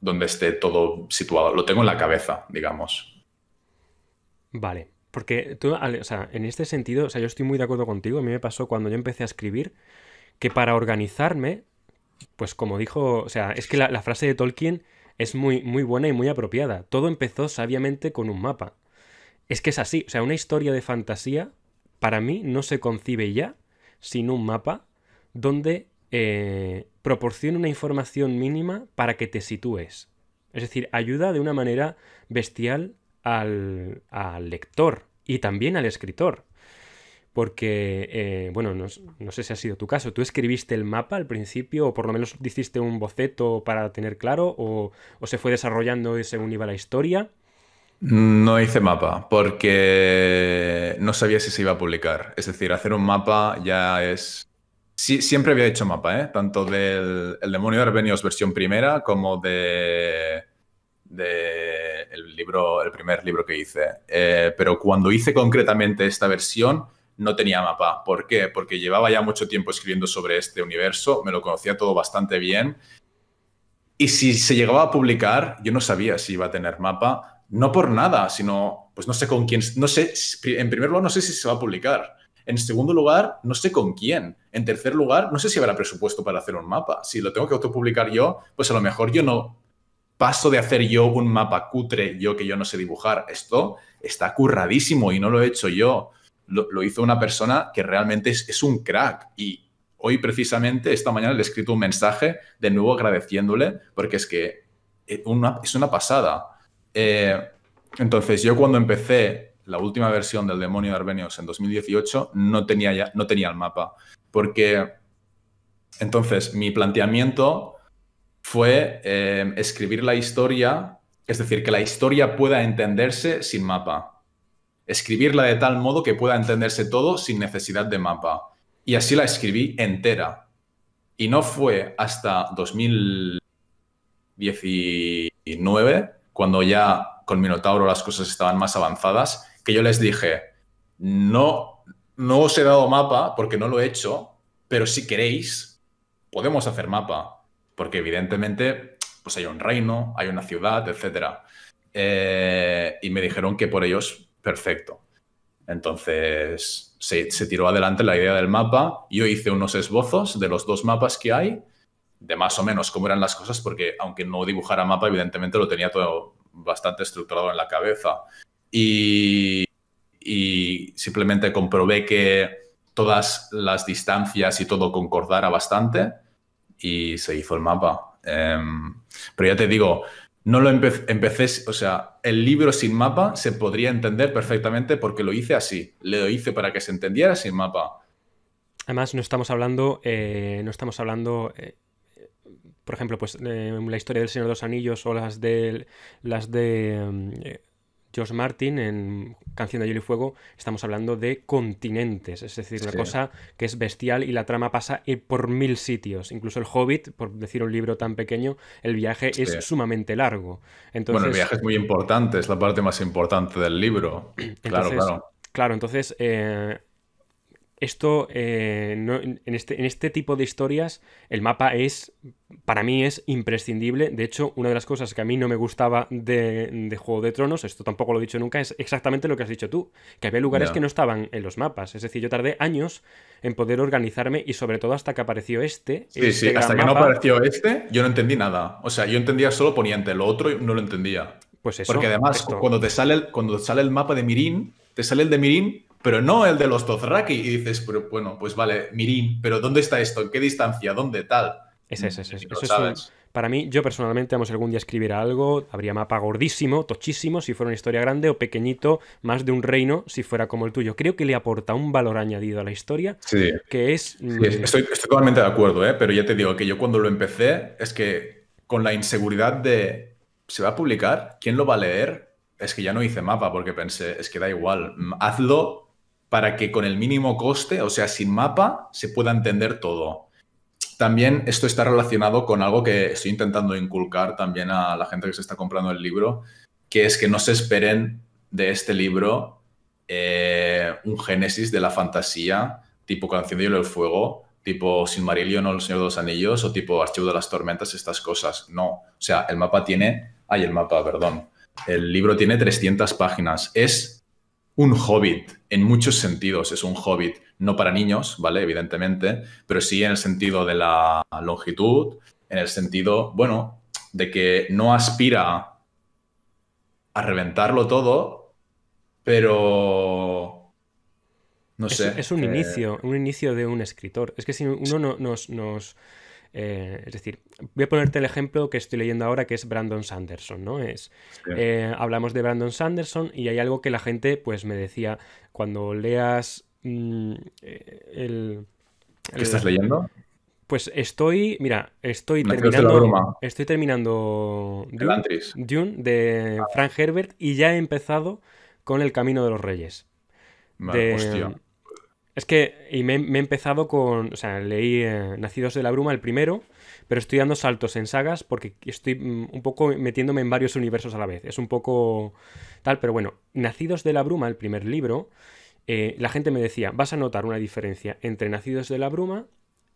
donde esté todo situado. Lo tengo en la cabeza, digamos. Vale, porque tú, o sea, en este sentido, o sea, yo estoy muy de acuerdo contigo. A mí me pasó cuando yo empecé a escribir, que para organizarme, pues como dijo, o sea, es que la, frase de Tolkien es muy, muy buena y muy apropiada. Todo empezó sabiamente con un mapa. Es que es así, o sea, una historia de fantasía para mí no se concibe ya sin un mapa donde eh, proporciona una información mínima para que te sitúes. Es decir, ayuda de una manera bestial al lector y también al escritor porque, eh, bueno, no, sé si ha sido tu caso, ¿tú escribiste el mapa al principio o por lo menos hiciste un boceto para tener claro o, se fue desarrollando según iba la historia? No hice mapa porque no sabía si se iba a publicar. Es decir, hacer un mapa ya es... siempre había hecho mapa, ¿eh? tanto del Demonio de Arbenios versión primera como de, de el libro, el primer libro que hice. Eh, pero cuando hice concretamente esta versión, no tenía mapa. ¿Por qué? Porque llevaba ya mucho tiempo escribiendo sobre este universo, me lo conocía todo bastante bien. Y si se llegaba a publicar, yo no sabía si iba a tener mapa, no por nada, sino, pues no sé con quién, no sé, en primer lugar, no sé si se va a publicar. En segundo lugar, no sé con quién. En tercer lugar, no sé si habrá presupuesto para hacer un mapa. Si lo tengo que autopublicar yo, pues a lo mejor yo no paso de hacer yo un mapa cutre, yo que yo no sé dibujar. Esto está curradísimo y no lo he hecho yo lo, hizo una persona que realmente es, un crack. Y hoy precisamente, esta mañana, le he escrito un mensaje de nuevo agradeciéndole, porque es que eh, es una pasada. Eh, entonces, yo cuando empecé la última versión del Demonio de Arbenios en 2018, no tenía, no tenía el mapa. Porque entonces mi planteamiento fue eh, escribir la historia, es decir, que la historia pueda entenderse sin mapa escribirla de tal modo que pueda entenderse todo sin necesidad de mapa. Y así la escribí entera. Y no fue hasta 2019, cuando ya con Minotauro las cosas estaban más avanzadas, que yo les dije, no, no os he dado mapa porque no lo he hecho, pero si queréis, podemos hacer mapa. Porque evidentemente, pues hay un reino, hay una ciudad, etc. Eh, y me dijeron que por ellos perfecto. Entonces se, tiró adelante la idea del mapa. Yo hice unos esbozos de los dos mapas que hay, de más o menos cómo eran las cosas, porque aunque no dibujara mapa, evidentemente lo tenía todo bastante estructurado en la cabeza. Y, simplemente comprobé que todas las distancias y todo concordara bastante y se hizo el mapa. Em, pero ya te digo, no lo empecé, o sea, el libro sin mapa se podría entender perfectamente porque lo hice así. Le Lo hice para que se entendiera sin mapa. Además, no estamos hablando, eh, no estamos hablando, eh, por ejemplo, pues eh, la historia del Señor de los Anillos o las de las de mm, George Martin en Canción de Hielo y Fuego estamos hablando de continentes, es decir, una cosa que es bestial y la trama pasa eh, por mil sitios. Incluso el Hobbit, por decir un libro tan pequeño, el viaje es sumamente largo. Entonces, bueno, el viaje es muy importante, es la parte más importante del libro. <clears throat> claro, claro. Claro, entonces eh, esto, eh, en, este, en, este, tipo de historias, el mapa es, para mí es imprescindible. De hecho, una de las cosas que a mí no me gustaba de, Juego de Tronos, esto tampoco lo he dicho nunca, es exactamente lo que has dicho tú, que había lugares que no estaban en los mapas. Es decir, yo tardé años en poder organizarme y sobre todo hasta que apareció este. Sí, este sí, hasta que no apareció este, yo no entendí nada. O sea, yo entendía solo Poniente, lo otro no lo entendía. Pues eso. Porque además, cuando te, sale cuando te sale el mapa de Mirin, te sale el de Mirin pero no el de los Tozraki. Y dices, pero bueno, pues vale, mirín, pero ¿dónde está esto? ¿En qué distancia? ¿Dónde tal? Es, es, eso es Para mí, yo personalmente, vamos, algún día escribir algo, habría mapa gordísimo, tochísimo, si fuera una historia grande, o pequeñito, más de un reino, si fuera como el tuyo. Creo que le aporta un valor añadido a la historia, que es... Mm, estoy, totalmente de acuerdo, ¿eh? pero ya te digo que yo cuando lo empecé, es que con la inseguridad de, ¿se va a publicar? ¿Quién lo va a leer? Es que ya no hice mapa porque pensé, es que da igual, hazlo para que con el mínimo coste, o sea, sin mapa, se pueda entender todo. También esto está relacionado con algo que estoy intentando inculcar también a la gente que se está comprando el libro, que es que no se esperen de este libro eh, un génesis de la fantasía, tipo Canción de Hielo Fuego, tipo Silmarillion o El Señor de los Anillos, o tipo Archivo de las Tormentas, estas cosas. No. O sea, el mapa tiene. Ay, el mapa, perdón. El libro tiene 300 páginas. Es un hobbit, en muchos sentidos es un hobbit, no para niños, ¿vale? Evidentemente, pero sí en el sentido de la longitud, en el sentido, bueno, de que no aspira a reventarlo todo, pero no sé. Es, un eh, inicio, un inicio de un escritor. Es que si uno no, nos, nos, eh, es decir, voy a ponerte el ejemplo que estoy leyendo ahora, que es Brandon Sanderson, ¿no? Es, eh, hablamos de Brandon Sanderson y hay algo que la gente, pues, me decía, cuando leas mm, eh, el, ¿Qué estás leyendo? Pues estoy, mira, estoy terminando. Estoy terminando Dune, de ah. Frank Herbert y ya he empezado con El Camino de los Reyes. Vale, es que y me, he empezado con. O sea, leí eh, Nacidos de la Bruma el primero, pero estoy dando saltos en sagas porque estoy mm, un poco metiéndome en varios universos a la vez. Es un poco tal, pero bueno, Nacidos de la Bruma, el primer libro, eh, la gente me decía: vas a notar una diferencia entre Nacidos de la Bruma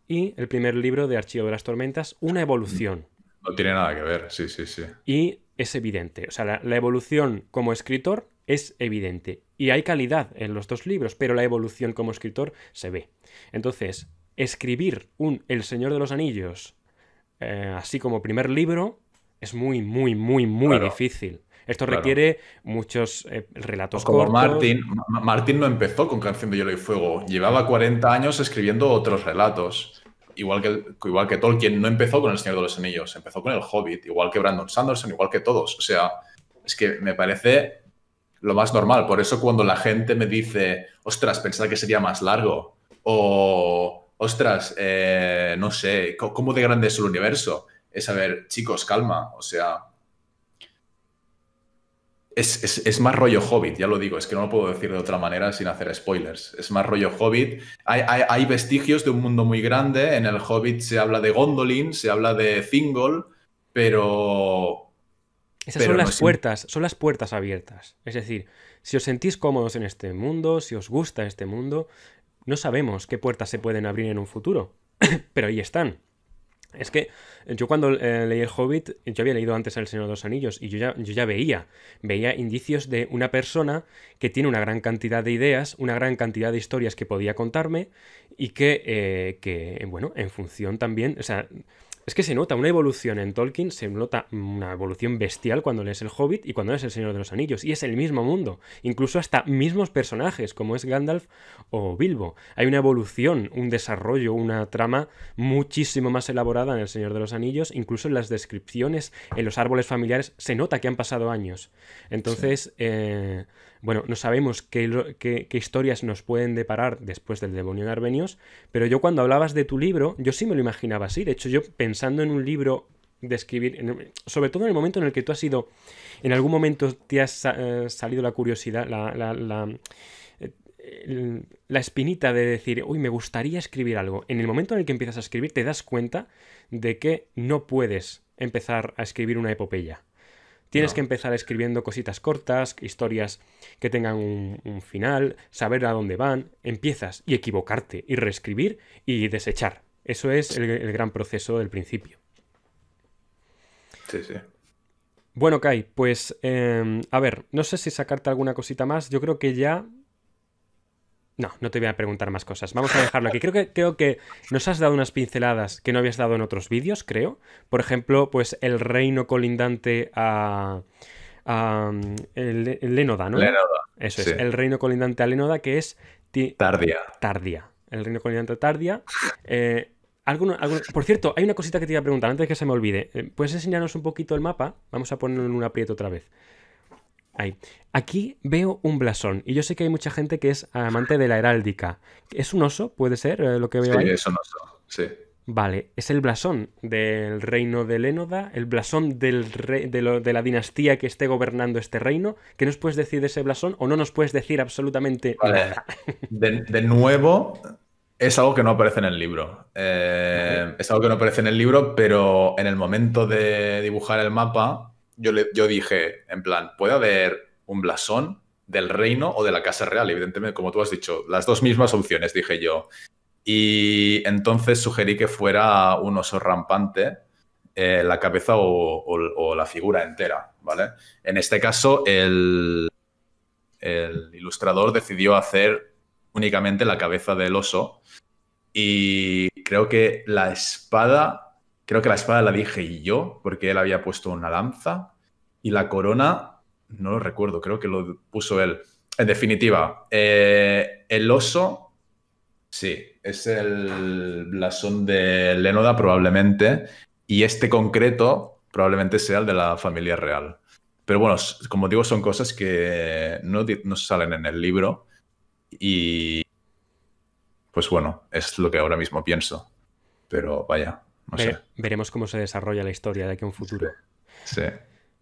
y el primer libro de Archivo de las Tormentas, una evolución. No tiene nada que ver, sí, sí, sí. Y es evidente. O sea, la evolución como escritor es evidente. Y hay calidad en los dos libros, pero la evolución como escritor se ve. Entonces, escribir un El Señor de los Anillos, eh, así como primer libro, es muy, muy, muy, muy difícil. Esto requiere muchos eh, relatos relatos pues como Martin. Martin no empezó con Canción de Hielo y Fuego. Llevaba 40 años escribiendo otros relatos. Igual que, igual que Tolkien no empezó con El Señor de los Anillos, empezó con El Hobbit, igual que Brandon Sanderson, igual que todos. O sea, es que me parece lo más normal. Por eso cuando la gente me dice, ostras, pensaba que sería más largo, o ostras, eh, no sé, ¿cómo de grande es el universo? Es a ver, chicos, calma, o sea... Es, más rollo Hobbit, ya lo digo, es que no lo puedo decir de otra manera sin hacer spoilers. Es más rollo Hobbit. Hay, hay vestigios de un mundo muy grande. En el Hobbit se habla de Gondolin, se habla de Thingol, pero esas son las puertas, son las puertas abiertas. Es decir, si os sentís cómodos en este mundo, si os gusta este mundo, no sabemos qué puertas se pueden abrir en un futuro. <coughs> Pero ahí están. Es que yo cuando eh, leí El Hobbit, yo había leído antes El Señor de los Anillos y yo ya, yo ya veía, veía indicios de una persona que tiene una gran cantidad de ideas, una gran cantidad de historias que podía contarme y que, eh, que bueno, en función también, o sea, es que se nota una evolución en Tolkien, se nota una evolución bestial cuando lees El Hobbit y cuando lees El Señor de los Anillos. Y es el mismo mundo, incluso hasta mismos personajes como es Gandalf o Bilbo. Hay una evolución, un desarrollo, una trama muchísimo más elaborada en El Señor de los Anillos, incluso en las descripciones, en los árboles familiares, se nota que han pasado años. Entonces, eh, bueno, no sabemos qué, historias nos pueden deparar después del demonio de Arbenios, pero yo cuando hablabas de tu libro, yo sí me lo imaginaba así. De hecho, yo pensando en un libro de escribir, sobre todo en el momento en el que tú has sido, en algún momento te has eh, salido la curiosidad, la, la, la espinita de decir, uy, me gustaría escribir algo. En el momento en el que empiezas a escribir, te das cuenta de que no puedes empezar a escribir una epopeya. Tienes que empezar escribiendo cositas cortas, historias que tengan un, final, saber a dónde van, empiezas y equivocarte y reescribir y desechar. Eso es el, gran proceso del principio. Sí, sí. Bueno, Kai, pues em, a ver, no sé si sacarte alguna cosita más. Yo creo que ya no, no te voy a preguntar más cosas. Vamos a dejarlo aquí. Creo que, creo que nos has dado unas pinceladas que no habías dado en otros vídeos, creo. Por ejemplo, pues el reino colindante a... a mm, el, Lenoda, ¿no? Lenoda. Eso es, el reino colindante a Lenoda, que es... Tardia. Tardia. El reino colindante a Tardia. Eh, por cierto, hay una cosita que te iba a preguntar antes de que se me olvide. Eh, ¿Puedes enseñarnos un poquito el mapa? Vamos a ponerlo en un aprieto otra vez. Aquí veo un blasón, y yo sé que hay mucha gente que es amante de la heráldica. ¿Es un oso? ¿Puede ser eh, lo que veo sí, ahí? Sí, es un oso, sí. Vale, es el blasón del reino de Lénoda, el blasón de, la dinastía que esté gobernando este reino. ¿Qué nos puedes decir de ese blasón o no nos puedes decir absolutamente nada? <laughs> De, nuevo, es algo que no aparece en el libro. Eh, es algo que no aparece en el libro, pero en el momento de dibujar el mapa, yo, dije, en plan, ¿puede haber un blasón del reino o de la casa real? Evidentemente, como tú has dicho, las dos mismas opciones, dije yo. Y entonces sugerí que fuera un oso rampante, eh, la cabeza o, la figura entera, ¿vale? En este caso, el ilustrador decidió hacer únicamente la cabeza del oso y creo que la espada Creo que la espada la dije yo, porque él había puesto una lanza. Y la corona, no lo recuerdo, creo que lo puso él. En definitiva, eh, el oso, sí, es el blasón de Lenoda probablemente. Y este concreto probablemente sea el de la familia real. Pero bueno, como digo, son cosas que no, no salen en el libro. Y pues bueno, es lo que ahora mismo pienso. Pero vaya, veremos cómo se desarrolla la historia de aquí a un futuro. Sí.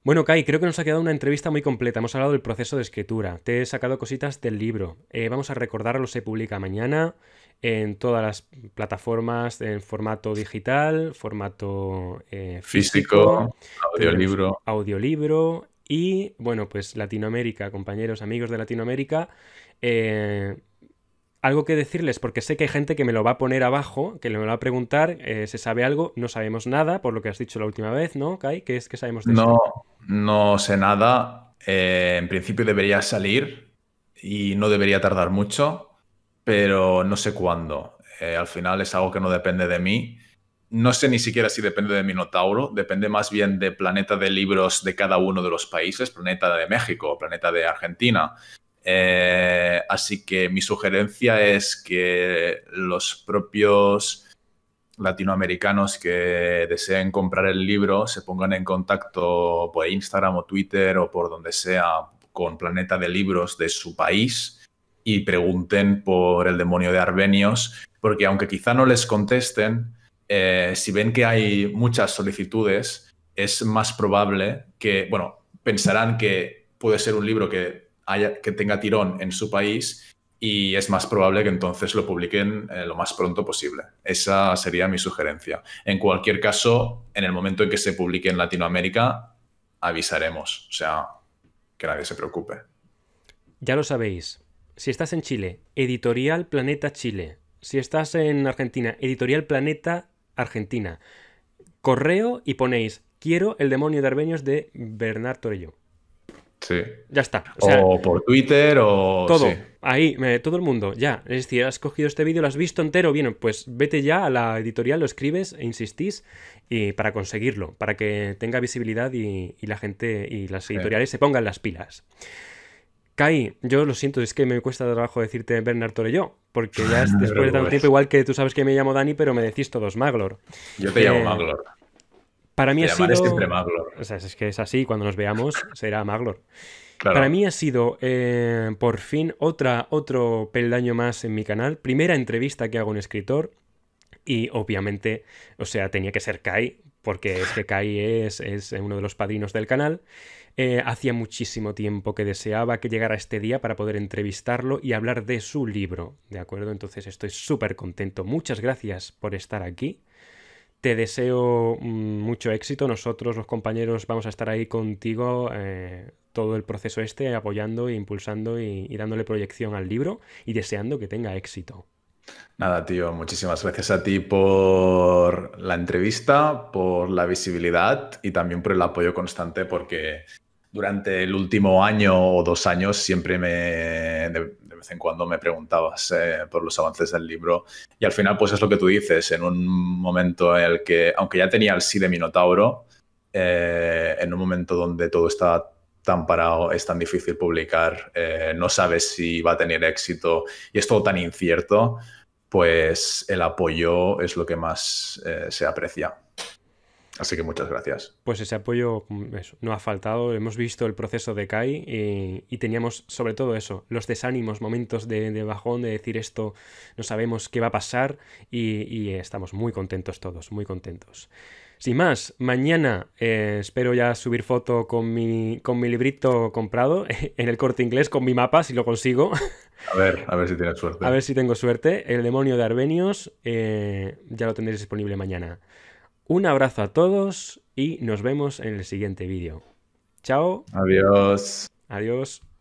Bueno, Kai, creo que nos ha quedado una entrevista muy completa. Hemos hablado del proceso de escritura. Te he sacado cositas del libro. Eh, vamos a recordarlo, se publica mañana en todas las plataformas, en formato digital, formato eh, físico, audiolibro. Audiolibro. Y bueno, pues Latinoamérica, compañeros, amigos de Latinoamérica. Eh, algo que decirles porque sé que hay gente que me lo va a poner abajo, que me va a preguntar, eh, se sabe algo, no sabemos nada, por lo que has dicho la última vez, ¿no, Kai? ¿Qué es que sabemos de no, No, sé nada. Eh, en principio debería salir y no debería tardar mucho, pero no sé cuándo. Eh, al final es algo que no depende de mí. No sé ni siquiera si depende de Minotauro, depende más bien de Planeta de Libros de cada uno de los países, Planeta de México, Planeta de Argentina. Eh, así que mi sugerencia es que los propios latinoamericanos que deseen comprar el libro se pongan en contacto por Instagram o Twitter o por donde sea con Planeta de Libros de su país y pregunten por el demonio de Arbenios, porque aunque quizá no les contesten, eh, si ven que hay muchas solicitudes, es más probable que, bueno, pensarán que puede ser un libro que que tenga tirón en su país y es más probable que entonces lo publiquen eh, lo más pronto posible. Esa sería mi sugerencia. En cualquier caso, en el momento en que se publique en Latinoamérica, avisaremos. O sea, que nadie se preocupe. Ya lo sabéis. Si estás en Chile, Editorial Planeta Chile. Si estás en Argentina, Editorial Planeta Argentina. Correo y ponéis Quiero el demonio de arbeños de Bernard Torello. Ya está. O, por Twitter o. Todo. Ahí, todo el mundo, ya. Es decir, has cogido este vídeo, lo has visto entero. Bien, pues vete ya a la editorial, lo escribes e insistís y para conseguirlo, para que tenga visibilidad y, la gente y las editoriales se pongan las pilas. Kai, yo lo siento, es que me cuesta trabajo decirte Bernardo Bernard yo, porque ya <laughs> después de tanto tiempo, igual que tú sabes que me llamo Dani, pero me decís todos Maglor. Yo te llamo eh, Maglor. Para mí ha sido. O sea, es que es así, cuando nos veamos será Maglor. Para mí ha sido eh, por fin otra, otro peldaño más en mi canal. Primera entrevista que hago a un escritor. Y obviamente, o sea, tenía que ser Kai, porque es que Kai es, uno de los padrinos del canal. Eh, hacía muchísimo tiempo que deseaba que llegara este día para poder entrevistarlo y hablar de su libro, ¿de acuerdo? Entonces estoy súper contento. Muchas gracias por estar aquí. Te deseo mm, mucho éxito. Nosotros, los compañeros, vamos a estar ahí contigo eh, todo el proceso este, apoyando impulsando y dándole proyección al libro y deseando que tenga éxito. Nada, tío, muchísimas gracias a ti por la entrevista, por la visibilidad y también por el apoyo constante, porque durante el último año o dos años siempre me, vez en cuando me preguntabas eh, por los avances del libro. Y al final, pues es lo que tú dices, en un momento en el que, aunque ya tenía el sí de Minotauro, eh, en un momento donde todo está tan parado, es tan difícil publicar, eh, no sabes si va a tener éxito y es todo tan incierto, pues el apoyo es lo que más se aprecia. Así que muchas gracias. Pues ese apoyo no ha faltado. Hemos visto el proceso de Kai y, teníamos sobre todo eso, los desánimos, momentos de, bajón, de decir esto, no sabemos qué va a pasar y, estamos muy contentos todos, muy contentos. Sin más, mañana eh, espero ya subir foto con mi, con mi librito comprado <laughs> en el corte inglés, con mi mapa, si lo consigo. A ver, a ver si tienes suerte. A ver si tengo suerte. El demonio de Arbenios eh, ya lo tendréis disponible mañana. Un abrazo a todos y nos vemos en el siguiente vídeo. Chao. Adiós. Adiós.